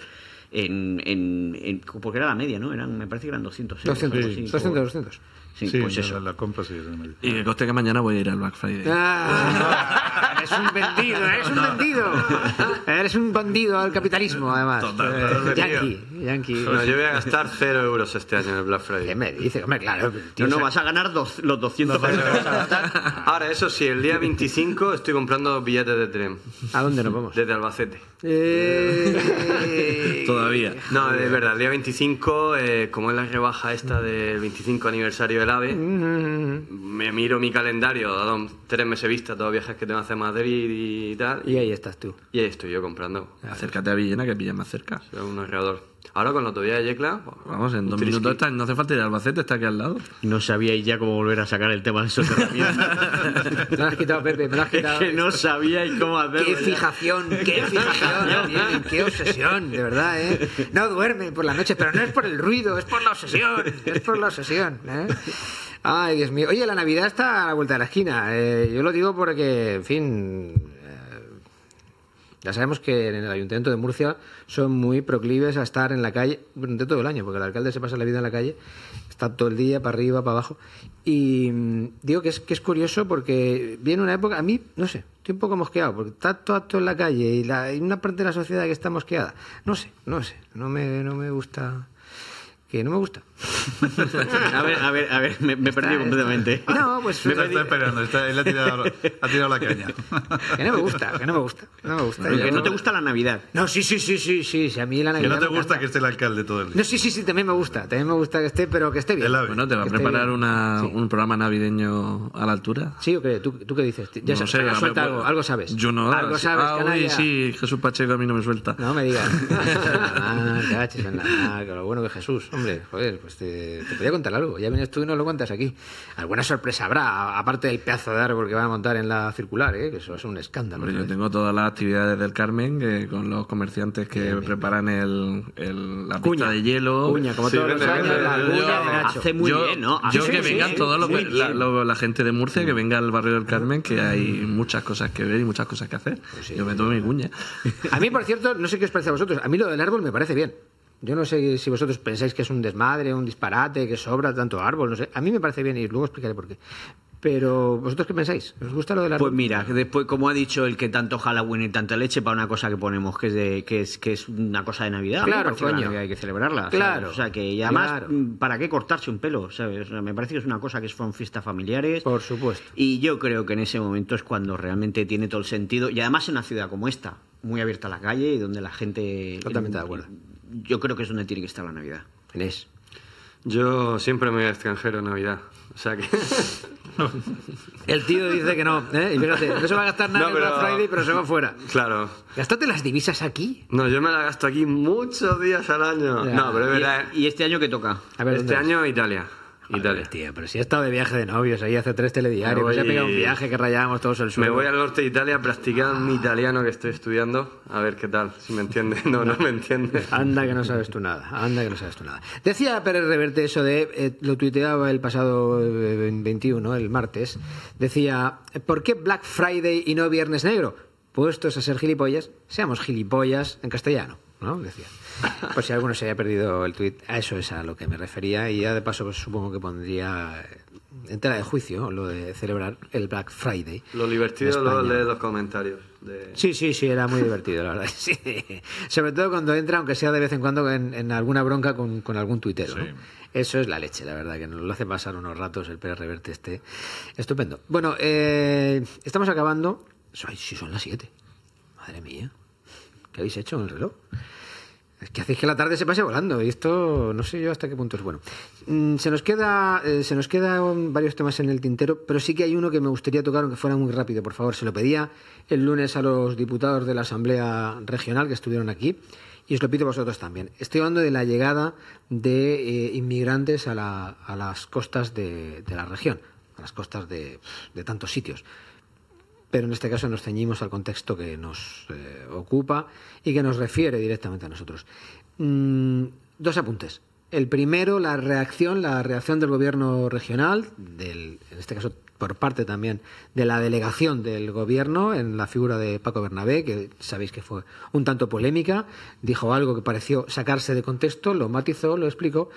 en, porque era la media, ¿no? me parece que eran 200 euros. 200, 200, 200. Sí, pues Y que coste que mañana voy a ir al Black Friday. Ah, es eres un vendido, eres un vendido. Ah. Eres un bandido al capitalismo, además. Eh, yankee, yo voy a gastar cero euros este año en el Black Friday. ¿Qué me dices? Hombre, claro. no, no, vas a ganar los 200 Ahora, eso sí, el día 25 estoy comprando billetes de tren. ¿A dónde nos vamos? Desde Albacete. Eh. Todavía. No, es verdad, el día 25, eh, como es la rebaja esta del 25 aniversario del AVE, mm-hmm. me miro mi calendario, tres meses vista, todos los viajes que tengo que Madrid y tal. Y ahí estás tú. Y ahí estoy yo comprando. Acércate a Villena que Villena más cerca. Soy un ahorrador. Ahora con la autovía de Yecla. Vamos, en dos minutos está, no hace falta ir a Albacete, está aquí al lado. No sabíais ya cómo volver a sacar el tema de herramientas. me lo has quitado, Pepe, me lo has quitado. Es que no sabíais cómo hacerlo. Qué fijación, qué fijación qué obsesión, de verdad, ¿eh? No duerme por la noche, pero no es por el ruido, es por la obsesión, es por la obsesión, ¿eh? Ay, Dios mío. Oye, la Navidad está a la vuelta de la esquina. Eh, yo lo digo porque, en fin, ya sabemos que en el Ayuntamiento de Murcia son muy proclives a estar en la calle durante todo el año, porque el alcalde se pasa la vida en la calle, está todo el día para arriba, para abajo. Y mm, digo que es, que es curioso porque viene una época, a mí, no sé, estoy un poco mosqueado, porque está todo, acto en la calle y hay una parte de la sociedad que está mosqueada. No sé, no sé, no me, no me gusta que no me gusta. a ver, a ver, a ver, me, me he perdido completamente. No, pues... Me está esperando, está, él ha tirado, la caña. que no me gusta, que no me gusta, no me gusta. que no, te gusta la Navidad. No, sí, sí, sí, sí, sí, sí a mí la Navidad... Que no te gusta que esté el alcalde todo el día. No, sí, sí, sí, también me gusta, también me gusta que esté, pero que esté bien. Bueno, ¿te va a preparar una, un programa navideño a la altura? Sí, ¿o qué? ¿Tú, qué dices? Ya no sé, suelta pues, algo, algo sabes. Yo no. Algo sabes, ah, sí, Jesús Pacheco a mí no me suelta. No me digas. ah, ah, que lo bueno que Jesús hombre, joder, pues te, podía contar algo. Ya vienes tú y no lo cuentas aquí. Alguna sorpresa habrá, aparte del pedazo de árbol que van a montar en la circular, ¿eh? que eso es un escándalo. yo ¿eh? tengo todas las actividades del Carmen con los comerciantes que preparan el, la cuña, de hielo. Cuña, como todos los años, la cuña Hace muy bien, ¿no? yo que vengan la, gente de Murcia, que venga al barrio del Carmen, que hay muchas cosas que ver y muchas cosas que hacer. Pues yo me tomo mi cuña. A mí, por cierto, no sé qué os parece a vosotros. A mí lo del árbol me parece bien. Yo no sé si vosotros pensáis que es un desmadre, un disparate, que sobra tanto árbol, no sé. A mí me parece bien y luego explicaré por qué. Pero, ¿vosotros qué pensáis? ¿Os gusta lo de la Pues mira, después, como ha dicho el que tanto Halloween y tanta leche para una cosa que ponemos, que es, que es, que es una cosa de Navidad. Claro, coño. que hay que celebrarla. Claro. O sea, que además, mm, ¿para qué cortarse un pelo? me parece que es una cosa que son fiestas familiares. Por supuesto. Y yo creo que en ese momento es cuando realmente tiene todo el sentido. Y además en una ciudad como esta, muy abierta a la calle y donde la gente... Totalmente de acuerdo yo creo que es donde tiene que estar la Navidad. Inés. Yo siempre me voy a extranjero en Navidad. O sea que. el tío dice que no, ¿eh? Y fíjate, no se va a gastar nada en Friday, pero se va fuera. Claro. ¿Gastate las divisas aquí? No, yo me las gasto aquí muchos días al año. No, pero es verdad. ¿Y este año qué toca? este año Italia pero si he estado de viaje de novios ahí hace tres telediarios, voy... pues he pegado un viaje que rayábamos todos el suelo. Me voy al norte de Italia a practicar mi ah. italiano que estoy estudiando, a ver qué tal, si me entiende. No, no, me entiende. Anda que no sabes tú nada, anda que no sabes tú nada. Decía Pérez Reverte eso de, eh, lo tuiteaba el pasado 21, eh, el martes, decía, ¿por qué Black Friday y no Viernes Negro? Puestos a ser gilipollas, seamos gilipollas en castellano. ¿no? Decía. Por si alguno se haya perdido el tuit, a eso es a lo que me refería. Y ya de paso pues, supongo que pondría en tela de juicio lo de celebrar el Black Friday. Lo divertido lo de los comentarios. Sí, sí, sí, era muy divertido, la verdad. Sobre todo cuando entra, aunque sea de vez en cuando, en, alguna bronca con, algún tuitero. Eso es la leche, la verdad, que nos lo hace pasar unos ratos el Pérez Reverte este. Estupendo. Bueno, eh, estamos acabando. si son las 7. Madre mía. Que habéis hecho en el reloj? Es que hacéis que la tarde se pase volando y esto no sé yo hasta qué punto es bueno. Mm, se nos queda eh, se nos quedan varios temas en el tintero, pero sí que hay uno que me gustaría tocar aunque fuera muy rápido, por favor. Se lo pedía el lunes a los diputados de la Asamblea Regional que estuvieron aquí y os lo pido a vosotros también. Estoy hablando de la llegada de eh, inmigrantes a, las costas de, la región, a las costas de tantos sitios pero en este caso nos ceñimos al contexto que nos eh, ocupa y que nos refiere directamente a nosotros. Mm, dos apuntes. El primero, la reacción, la reacción del gobierno regional, del, en este caso por parte también de la delegación del gobierno en la figura de Paco Bernabé, que sabéis que fue un tanto polémica, dijo algo que pareció sacarse de contexto, lo matizó, lo explicó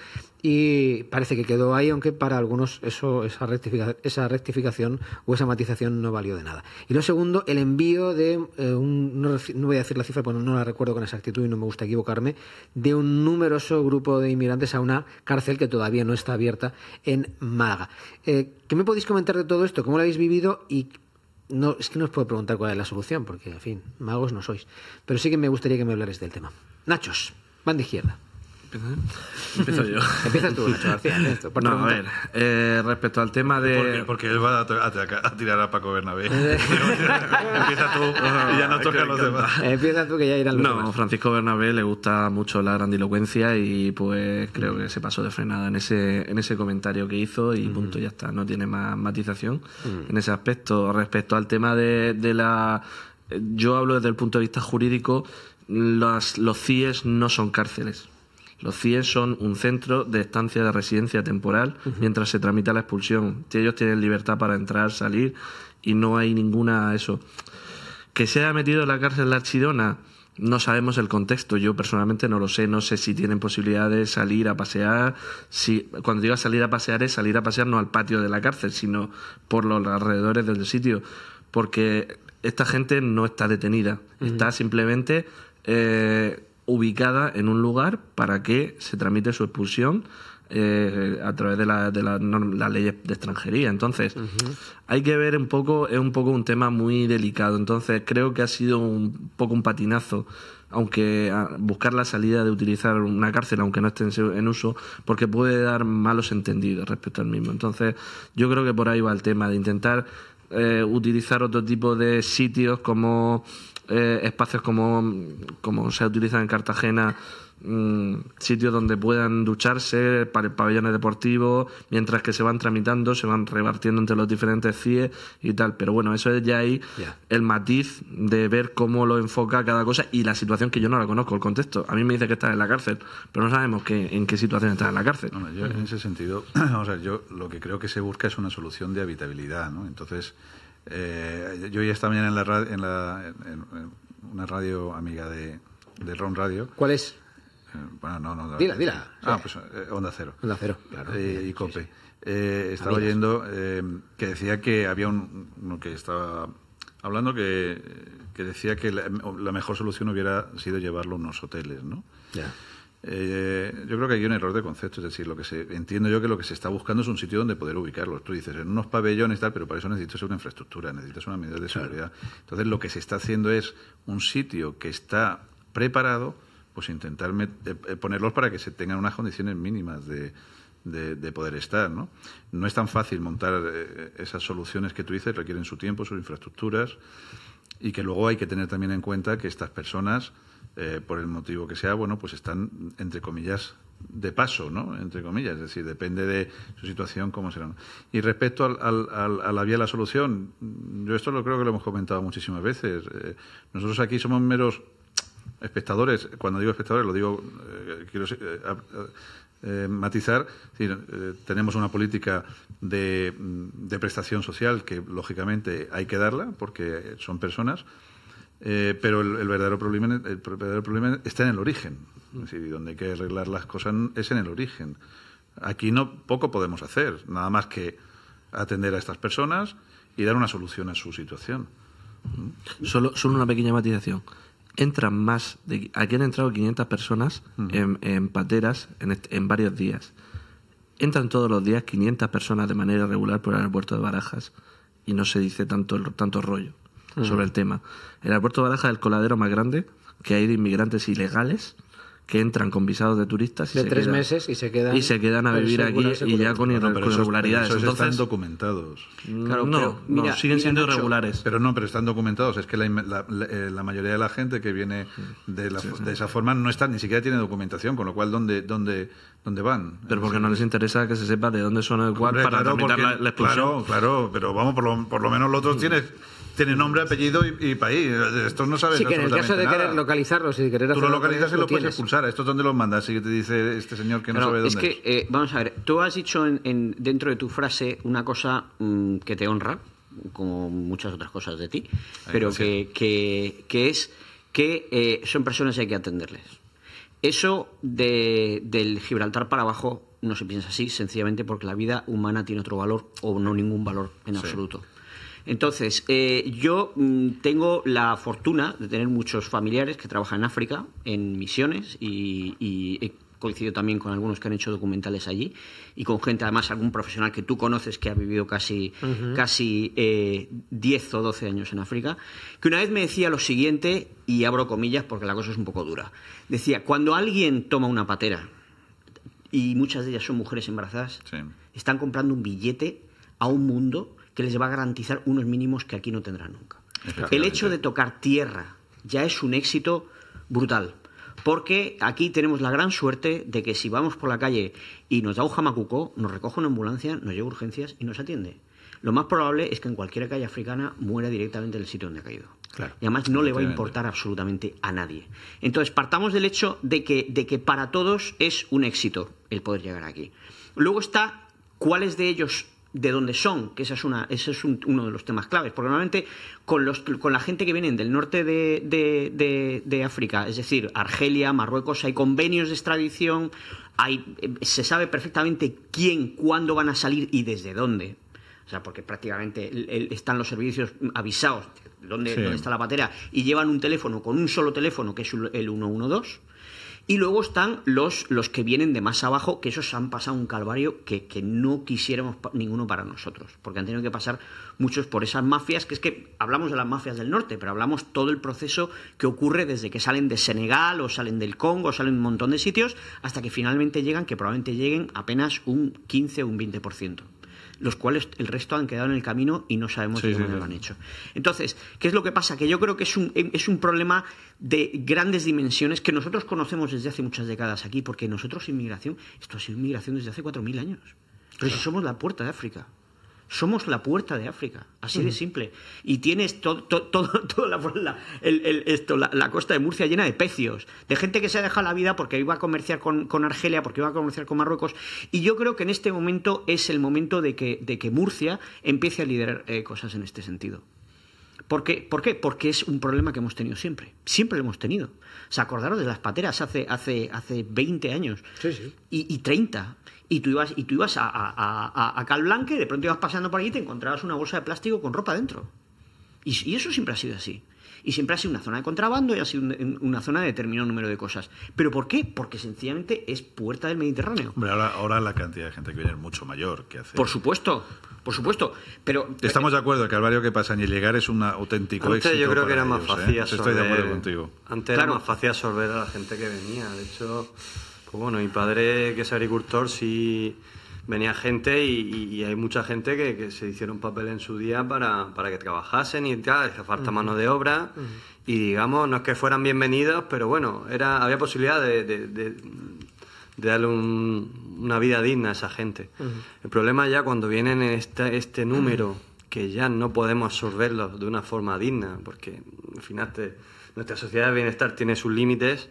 y parece que quedó ahí, aunque para algunos eso, esa, rectificación, esa rectificación o esa matización no valió de nada. Y lo segundo, el envío de, eh, un, no, voy a decir la cifra porque no la recuerdo con exactitud y no me gusta equivocarme, de un numeroso grupo de inmigrantes a una cárcel que todavía no está abierta en Málaga. Eh, ¿Qué me podéis comentar de todo todo esto? ¿Cómo lo habéis vivido? Y no, es que no os puedo preguntar cuál es la solución, porque, en fin, magos no sois. Pero sí que me gustaría que me hablares del tema. Nachos, van de izquierda. Empiezo yo. Empieza tú, Nacho García. no, a ver, eh, respecto al tema de. Porque él va a, tirar a Paco Bernabé. Empieza tú y ya no toca a los demás. Empieza tú que ya irán los no, Francisco Bernabé le gusta mucho la grandilocuencia y pues creo que se pasó de frenada en ese, en ese comentario que hizo y punto, ya está. No tiene más matización en ese aspecto. Respecto al tema de, la. Yo hablo desde el punto de vista jurídico. Los, los CIES no son cárceles. Los CIE son un centro de estancia de residencia temporal mientras se tramita la expulsión. Ellos tienen libertad para entrar, salir y no hay ninguna a eso. Que se haya metido en la cárcel la Archidona, no sabemos el contexto. Yo personalmente no lo sé. No sé si tienen posibilidad de salir a pasear. Si, cuando digo salir a pasear es salir a pasear no al patio de la cárcel, sino por los alrededores del sitio. Porque esta gente no está detenida. Está simplemente... Eh, ubicada en un lugar para que se tramite su expulsión eh, a través de, de las leyes de extranjería. Entonces, hay que ver un poco, es un poco un tema muy delicado. Entonces, creo que ha sido un poco un patinazo, aunque buscar la salida de utilizar una cárcel, aunque no esté en, uso, porque puede dar malos entendidos respecto al mismo. Entonces, yo creo que por ahí va el tema de intentar eh, utilizar otro tipo de sitios como eh, espacios como, como se utiliza en Cartagena, mm, sitios donde puedan ducharse, para pabellones deportivos, mientras que se van tramitando, se van repartiendo entre los diferentes CIE y tal. Pero bueno, eso es ya ahí el matiz de ver cómo lo enfoca cada cosa y la situación que yo no la conozco, el contexto. A mí me dice que está en la cárcel, pero no sabemos en qué situación está en la cárcel. yo en ese sentido, vamos a yo lo que creo que se busca es una solución de habitabilidad, ¿no? Entonces, eh, yo ya esta mañana en, la, en, una radio amiga de, Ron Radio. ¿Cuál es? Eh, bueno, no, no. Dila, dila. Ah, pues eh, Onda Cero. Onda Cero, claro. y COPE. estaba oyendo que decía que había un, uno que estaba hablando que, decía que la, mejor solución hubiera sido llevarlo a unos hoteles, ¿no? Ya. Eh, yo creo que hay un error de concepto, es decir, lo que se, entiendo yo que lo que se está buscando es un sitio donde poder ubicarlos. Tú dices, en unos pabellones tal, pero para eso necesitas una infraestructura, necesitas una medida de seguridad. Entonces, lo que se está haciendo es un sitio que está preparado, pues intentar eh, eh, ponerlos para que se tengan unas condiciones mínimas de, de, de, poder estar. ¿no? no es tan fácil montar esas soluciones que tú dices, requieren su tiempo, sus infraestructuras, y que luego hay que tener también en cuenta que estas personas eh, por el motivo que sea, bueno, pues están, entre comillas, de paso, ¿no? Entre comillas, es decir, depende de su situación, cómo será. Y respecto a la vía a la solución, yo esto lo creo que lo hemos comentado muchísimas veces. Eh, nosotros aquí somos meros espectadores, cuando digo espectadores lo digo, eh, quiero matizar, tenemos una política de prestación social que lógicamente hay que darla porque son personas, eh, pero el, verdadero problema, está en el origen. Es decir, donde hay que arreglar las cosas es en el origen. Aquí no poco podemos hacer, nada más que atender a estas personas y dar una solución a su situación. ¿Mm? Solo, una pequeña matización. Entran más aquí han entrado 500 personas en, pateras en, varios días. Entran todos los días 500 personas de manera regular por el aeropuerto de Barajas y no se dice tanto, tanto rollo sobre el tema. El aeropuerto de Baraja es el coladero más grande que hay de inmigrantes ilegales que entran con visados de turistas de tres meses y se quedan y se quedan a vivir aquí y ya con, esos, están documentados mm, claro, no, siguen siendo irregulares pero no pero están documentados es que la, eh, mayoría de la gente que viene de, esa forma no está ni siquiera tiene documentación con lo cual dónde dónde dónde van pero porque no les interesa que se sepa de dónde son el cual para claro, la, expulsión claro claro pero vamos por lo, por lo menos los otros mm. tienes tiene nombre, apellido y, país. Esto no saben. Sí, que en el caso de querer localizarlos y de querer Tú lo localizas pues y lo, puedes expulsar. ¿Esto donde lo mandas? Y que te dice este señor que no, sabe dónde. Es que, es. Eh, vamos a ver, tú has dicho en, dentro de tu frase una cosa mm, que te honra, como muchas otras cosas de ti, pero que, que, es que eh, son personas y hay que atenderles. Eso de, del Gibraltar para abajo no se piensa así, sencillamente porque la vida humana tiene otro valor o no ningún valor en absoluto. Entonces, eh, yo mm, tengo la fortuna de tener muchos familiares que trabajan en África, en misiones, y, he coincidido también con algunos que han hecho documentales allí, y con gente, además, algún profesional que tú conoces que ha vivido casi, casi 10 eh, o 12 años en África, que una vez me decía lo siguiente, y abro comillas porque la cosa es un poco dura. Decía, cuando alguien toma una patera, y muchas de ellas son mujeres embarazadas, están comprando un billete a un mundo que les va a garantizar unos mínimos que aquí no tendrán nunca. El hecho de tocar tierra ya es un éxito brutal. Porque aquí tenemos la gran suerte de que si vamos por la calle y nos da un jamacuco, nos recoge una ambulancia, nos lleva urgencias y nos atiende. Lo más probable es que en cualquier calle africana muera directamente en el sitio donde ha caído. y además no le va a importar absolutamente a nadie. Entonces, partamos del hecho de que para todos es un éxito el poder llegar aquí. Luego está cuáles de ellos de dónde son, que esa es una, ese es uno de los temas claves, porque normalmente con, los, con la gente que viene del norte de, de, África, es decir, Argelia, Marruecos, hay convenios de extradición, hay, eh, se sabe perfectamente quién, cuándo van a salir y desde dónde. O sea, porque prácticamente están los servicios avisados de dónde, dónde está la batería, y llevan un teléfono con un solo teléfono, que es el 112 y luego están los, los que vienen de más abajo, que esos han pasado un calvario que, no quisiéramos ninguno para nosotros, porque han tenido que pasar muchos por esas mafias, que es que hablamos de las mafias del norte, pero hablamos todo el proceso que ocurre desde que salen de Senegal o salen del Congo, o salen de un montón de sitios, hasta que finalmente llegan, que probablemente lleguen apenas un 15 o un 20% los cuales el resto han quedado en el camino y no sabemos cómo lo han hecho. Entonces, ¿qué es lo que pasa? Que yo creo que es un, es un problema de grandes dimensiones que nosotros conocemos desde hace muchas décadas aquí, porque nosotros inmigración, esto ha sido inmigración desde hace 4.000 años. Pero somos la puerta de África. Somos la puerta de África, así de mm. simple. Y tienes toda la, costa de Murcia llena de pecios, de gente que se ha dejado la vida porque iba a comerciar con, Argelia, porque iba a comerciar con Marruecos. Y yo creo que en este momento es el momento de que, Murcia empiece a liderar eh, cosas en este sentido. ¿Por qué? Porque es un problema que hemos tenido siempre. Siempre lo hemos tenido. ¿Se acordaron de las pateras hace, hace, 20 años sí, sí. Y, y 30 y tú ibas, y tú ibas a, Cal a, Calblanque, de pronto ibas pasando por allí y te encontrabas una bolsa de plástico con ropa dentro. Y, eso siempre ha sido así. Y siempre ha sido una zona de contrabando y ha sido una zona de determinado número de cosas. ¿Pero por qué? Porque sencillamente es puerta del Mediterráneo. Hombre, ahora, ahora la cantidad de gente que viene es mucho mayor que hace. Por supuesto, por supuesto. Pero Estamos eh, de acuerdo que al barrio que pasa ni llegar es un auténtico éxito Yo creo que era más ¿eh? fácil Estoy de acuerdo contigo. Antes era más fácil absorber a la gente que venía. De hecho pues bueno, mi padre, que es agricultor, sí venía gente y, hay mucha gente que, se hicieron papel en su día para, que trabajasen y tal, falta mano de obra. Y digamos, no es que fueran bienvenidos, pero bueno, era había posibilidad de, darle una vida digna a esa gente. El problema ya cuando vienen este, este número que ya no podemos absorberlos de una forma digna, porque al final nuestra sociedad de bienestar tiene sus límites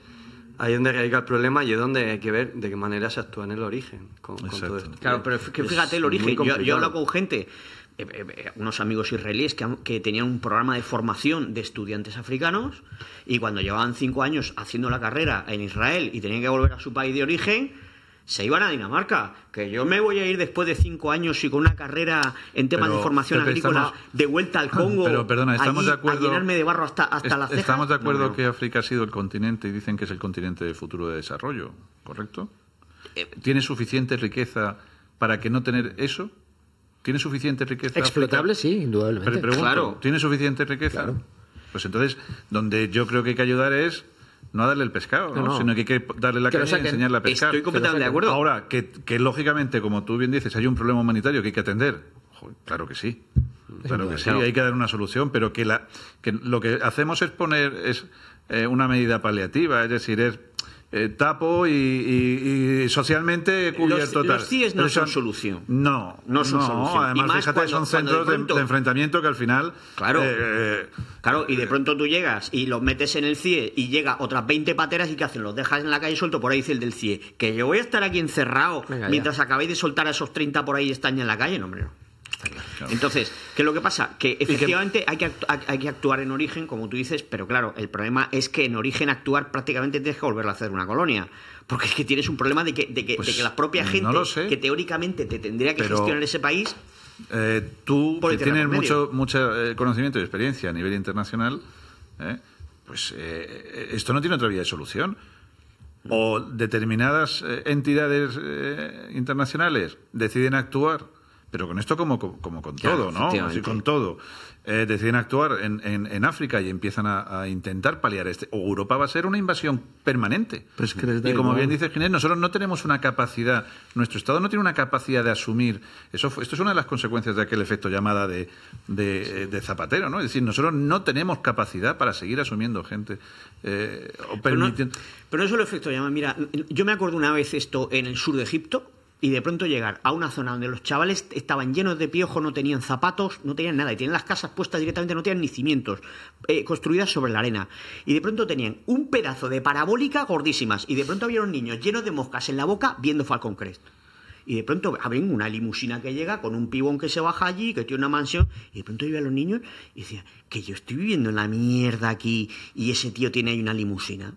Ahí es donde radica el problema y es donde hay que ver de qué manera se actúa en el origen. Con, Claro, pero fíjate el origen. Yo, hablo con gente eh, eh, unos amigos israelíes que, que, tenían un programa de formación de estudiantes africanos y cuando llevaban cinco años haciendo la carrera en Israel y tenían que volver a su país de origen, se iban a Dinamarca, que yo me voy a ir después de cinco años y con una carrera en temas de formación agrícola de vuelta al Congo pero, perdona, estamos de acuerdo, llenarme de barro hasta, hasta la Estamos de acuerdo que África ha sido el continente y dicen que es el continente de futuro de desarrollo, ¿correcto? Eh, ¿Tiene suficiente riqueza para que no tener eso? ¿Tiene suficiente riqueza? Explotable, sí, indudablemente. Pero pregunto, ¿tiene suficiente riqueza? Pues entonces, donde yo creo que hay que ayudar es no a darle el pescado, sino que hay que darle la que y enseñarle a pescar. Estoy completamente de acuerdo. Ahora, que, lógicamente, como tú bien dices, hay un problema humanitario que hay que atender. claro que sí. Claro que sí, hay que dar una solución, pero que, la, que lo que hacemos es poner es eh, una medida paliativa, es decir, es eh, tapo y, socialmente cubierto. Los, no son, solución. No, no son solución. Además, fíjate, son centros de, enfrentamiento que al final. Claro, eh, claro, y de eh, pronto tú llegas y los metes en el CIE y llega otras 20 pateras y ¿qué hacen? Los dejas en la calle suelto, por ahí dice el del CIE. Que yo voy a estar aquí encerrado mientras acabáis de soltar a esos 30 por ahí y están en la calle, no, hombre. Entonces, ¿qué es lo que pasa? Que efectivamente Hay, que hay que actuar en origen, como tú dices, pero claro, el problema es que en origen actuar prácticamente tienes que volver a hacer una colonia. Porque es que tienes un problema de que, de pues la propia gente que teóricamente te tendría que gestionar ese país. Eh, tú, que tienes mucho, mucho eh, conocimiento y experiencia a nivel internacional, eh, pues esto no tiene otra vía de solución. O determinadas entidades internacionales deciden actuar pero con esto como, con todo, ¿no? con todo. deciden actuar en, África y empiezan a, intentar paliar este. O Europa va a ser una invasión permanente. Pues y como bien dice Ginés, nosotros no tenemos una capacidad, nuestro Estado no tiene una capacidad de asumir. Eso esto es una de las consecuencias de aquel efecto llamada de, eh, de, Zapatero, ¿no? Es decir, nosotros no tenemos capacidad para seguir asumiendo gente. Eh, pero, no, pero efecto llamada. Mira, yo me acuerdo una vez esto en el sur de Egipto y de pronto llegar a una zona donde los chavales estaban llenos de piojo, no tenían zapatos, no tenían nada, y tienen las casas puestas directamente, no tenían ni cimientos, eh, construidas sobre la arena. Y de pronto tenían un pedazo de parabólica gordísimas, y de pronto había unos niños llenos de moscas en la boca viendo Falcon Crest. Y de pronto ven una limusina que llega con un pibón que se baja allí, que tiene una mansión, y de pronto yo a los niños y decía, que yo estoy viviendo en la mierda aquí, y ese tío tiene ahí una limusina.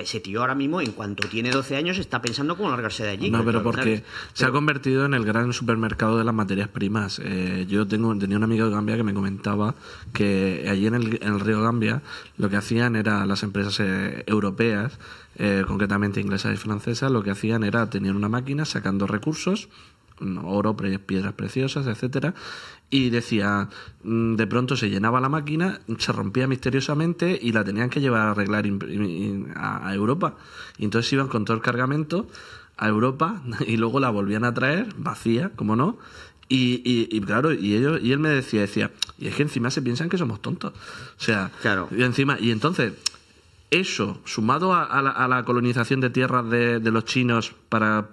Ese tío ahora mismo, en cuanto tiene 12 años, está pensando cómo largarse de allí. No, pero porque se ha convertido en el gran supermercado de las materias primas. Eh, yo tengo, tenía un amigo de Gambia que me comentaba que allí en el, río Gambia lo que hacían era las empresas eh, europeas, eh, concretamente inglesas y francesas, lo que hacían era tener una máquina sacando recursos oro, piedras preciosas, etcétera, y decía, mm, de pronto se llenaba la máquina, se rompía misteriosamente y la tenían que llevar a arreglar a Europa. Y entonces iban con todo el cargamento a Europa y luego la volvían a traer vacía, como no, y, claro, y, ellos, y él me decía, decía, y es que encima se piensan que somos tontos. O sea, claro. y encima, y entonces, eso, sumado a, la, colonización de tierras de, los chinos para,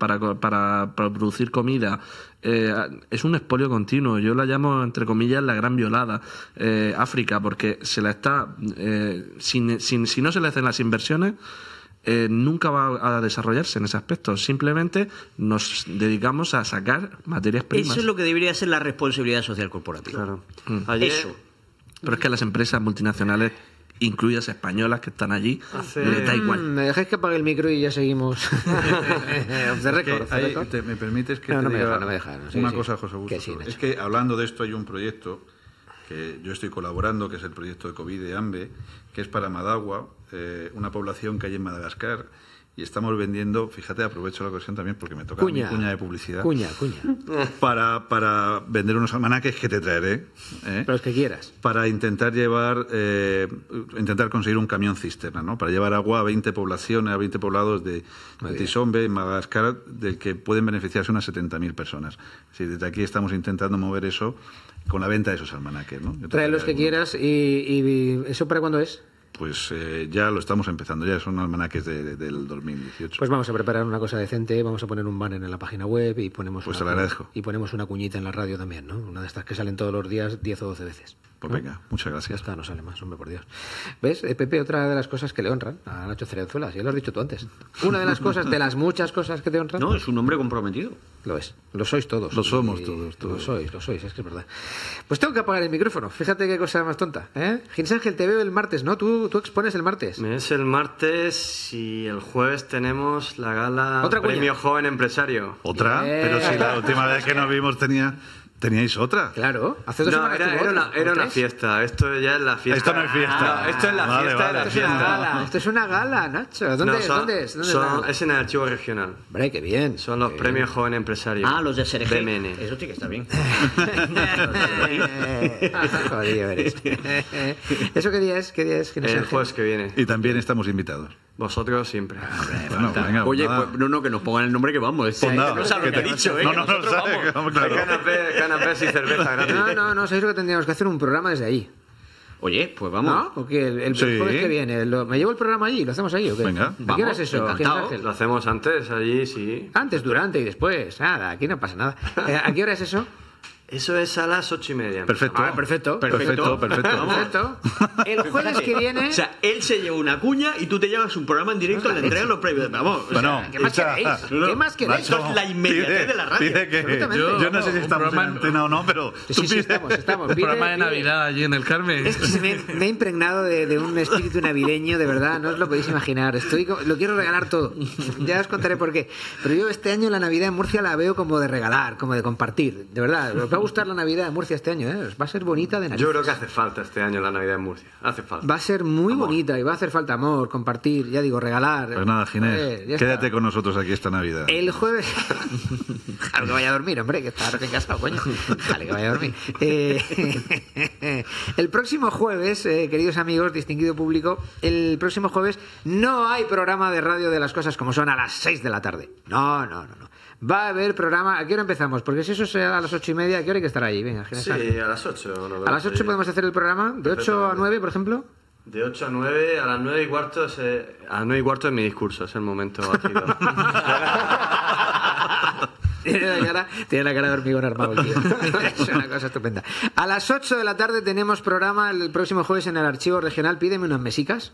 producir comida, eh, es un expolio continuo. Yo la llamo, entre comillas, la gran violada eh, África, porque eh, si no se le hacen las inversiones. nunca va a desarrollarse en ese aspecto. Simplemente nos dedicamos a sacar materias primas. Eso es lo que debería ser la responsabilidad social corporativa. Claro. Mm. Pero es que las empresas multinacionales ...incluidas españolas que están allí, de ah, da igual. me mm, dejes que apague el micro y ya seguimos. ...de record, ¿Me permites que te una cosa, José Augusto? es que hablando de esto hay un proyecto que yo estoy colaborando, que es el proyecto de COVID de AMBE, que es para Madagua, eh, una población que hay en Madagascar, y estamos vendiendo, fíjate, aprovecho la ocasión también porque me toca cuña, mi cuña de publicidad. Cuña, Para, para vender unos almanaques que te traeré. Los ¿eh? que quieras. Para intentar llevar, eh, intentar conseguir un camión cisterna, ¿no? Para llevar agua a 20 poblaciones, a 20 poblados de, Tizombe, Madagascar, del que pueden beneficiarse unas 70.000 personas. si desde aquí estamos intentando mover eso con la venta de esos almanaques, ¿no? Trae los que quieras y, y, ¿eso para cuándo es? Pues eh, ya lo estamos empezando, ya son almanaques del 2018. Pues vamos a preparar una cosa decente, vamos a poner un banner en la página web y ponemos, pues una, y ponemos una cuñita en la radio también, ¿no? Una de estas que salen todos los días 10 o 12 veces. Pues venga, muchas gracias. Está, no sale más, hombre, por Dios. ¿Ves, eh, Pepe, otra de las cosas que le honran a Nacho Cerezuela? Ya lo has dicho tú antes. Una de las cosas, de las muchas cosas que te honran. No, es un hombre comprometido. Lo es. Lo sois todos. Lo somos todos, todos. Lo sois, lo sois, es que es verdad. Pues tengo que apagar el micrófono. Fíjate qué cosa más tonta. ¿eh? Gins Ángel, te veo el martes, ¿no? Tú, expones el martes. Es el martes y el jueves tenemos la gala ¿Otra Premio Joven Empresario. ¿Otra? Pero si la última vez que nos vimos tenía ¿Teníais otra? Claro. no, era, una, fiesta. Esto ya es la fiesta. Esto no es fiesta. esto es la fiesta una gala. Esto es una gala, Nacho. ¿Dónde, es? es, en el archivo regional. Hombre, qué bien. Son los premios Joven Empresario. Ah, los de Sergio. Eso sí que está bien. ¿Eso qué día es? ¿Qué día es? el jueves que viene. Y también estamos invitados. Vosotros siempre. Oye, pues, no, no, que nos pongan el nombre que vamos. pues no sabes lo que, te he dicho, ¿eh? No, no, no Vamos, canapés, y cerveza gratis. ¿eh? No, no, no, sabéis lo que tendríamos que hacer un programa desde ahí. Oye, pues vamos. ¿No? Porque el, el jueves que viene, ¿me llevo el programa allí? ¿Lo hacemos allí o qué? Venga, qué hora es eso? Lo hacemos antes, allí, sí. Antes, durante y después. Nada, aquí no pasa nada. Eh, ¿A qué hora es eso? Eso es a las ocho y media. Perfecto. Ah, perfecto. Perfecto, perfecto. perfecto. Vamos. El jueves que viene. O sea, él se lleva una cuña y tú te llevas un programa en directo, le entregas los premios. Vamos. ¿Qué más que queréis? ¿Qué más queréis? Esto es la inmediatez de la radio. Que yo, no sé si estamos en antena o no, pero. Sí, sí, estamos, estamos. Un programa de Navidad allí en el Carmen. Es que se me, me, he impregnado de, de, un espíritu navideño, de verdad, no os lo podéis imaginar. Estoy, lo quiero regalar todo. Ya os contaré por qué. Pero yo este año la Navidad en Murcia la veo como de regalar, como de compartir. De verdad a gustar la Navidad de Murcia este año, ¿eh? Va a ser bonita de Navidad. Yo creo que hace falta este año la Navidad de Murcia. Hace falta. Va a ser muy bonita y va a hacer falta amor, compartir, ya digo, regalar. Pues nada, Ginés, eh, quédate con nosotros aquí esta Navidad. El jueves. claro que vaya a dormir, hombre, que está en casa, coño. Jale que vaya a dormir. Eh, el próximo jueves, eh, queridos amigos, distinguido público, el próximo jueves no hay programa de radio de las cosas como son a las 6 de la tarde. No, no, no, no. Va a haber programa. ¿A qué hora empezamos? Porque si eso es a las ocho y media, ¿a qué hora hay que estar ahí? sí, a las ocho. a las ocho podemos hacer el programa. ¿De ocho a nueve, por ejemplo? De ocho a nueve, a las nueve y cuarto es, eh, a las y cuarto es mi discurso, es el momento tiene, la cara, de hormigón armado, tío. es una cosa estupenda. A las 8 de la tarde tenemos programa el próximo jueves en el Archivo Regional. Pídeme unas mesicas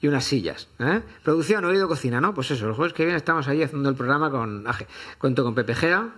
y unas sillas. ¿eh? Producción Oído Cocina, ¿no? Pues eso, el jueves que viene estamos ahí haciendo el programa con Aje. Cuento con PPGA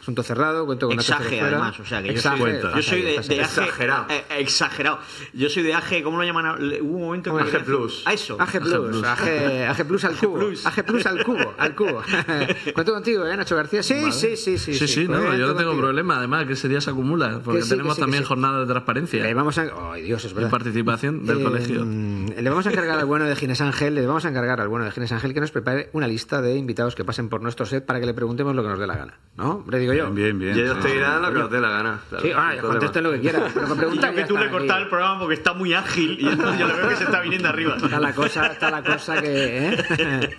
asunto cerrado, cuento con Exaje, además, o sea, que exagerado. Eh, eh, exagerado. Yo soy de AG, ¿cómo lo llaman? Hubo un momento que... AG Plus. A eso. AG Plus, AG Plus al cubo. AG Plus al cubo, al cubo. Cuento contigo, ¿eh, Nacho García? Sí, sí, sí, sí. Sí, sí, no, yo no tengo problema, además, que ese día se acumula, porque tenemos también jornada de transparencia. Le vamos a... ¡Ay, Dios, es verdad! participación del eh, colegio. Le vamos a encargar al bueno de Gines Ángel, le vamos a encargar al bueno de Gines Ángel que nos prepare una lista de invitados que pasen por nuestro set para que le preguntemos lo que nos dé la gana, ¿no? Bien, Bien, bien. Yo estoy dirán lo que te dé la gana. Claro, ah, sí, lo que quiera Pero que que tú le cortas eh. el programa porque está muy ágil y entonces yo lo veo que se está viniendo arriba. Está la cosa, está la cosa que. ¿eh?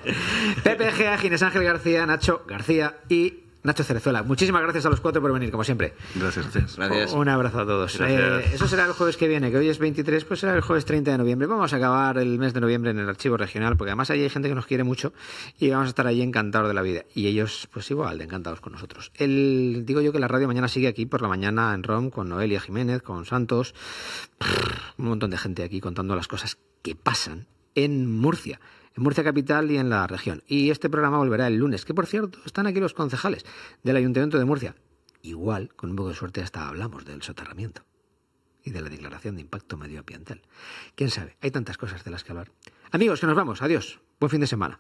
PPG, Ángel García, Nacho García y Nacho Cerezuela. Muchísimas gracias a los cuatro por venir, como siempre. Gracias, gracias. Un abrazo a todos. Eh, eso será el jueves que viene, que hoy es 23, pues será el jueves 30 de noviembre. Vamos a acabar el mes de noviembre en el archivo regional, porque además ahí hay gente que nos quiere mucho y vamos a estar allí encantados de la vida. Y ellos, pues igual, encantados con nosotros. digo yo que la radio mañana sigue aquí por la mañana en ROM con Noelia Jiménez, con Santos, un montón de gente aquí contando las cosas que pasan en Murcia en Murcia Capital y en la región. Y este programa volverá el lunes, que por cierto están aquí los concejales del Ayuntamiento de Murcia. Igual, con un poco de suerte, hasta hablamos del soterramiento y de la declaración de impacto medioambiental. ¿Quién sabe? Hay tantas cosas de las que hablar. Amigos, que nos vamos. Adiós. Buen fin de semana.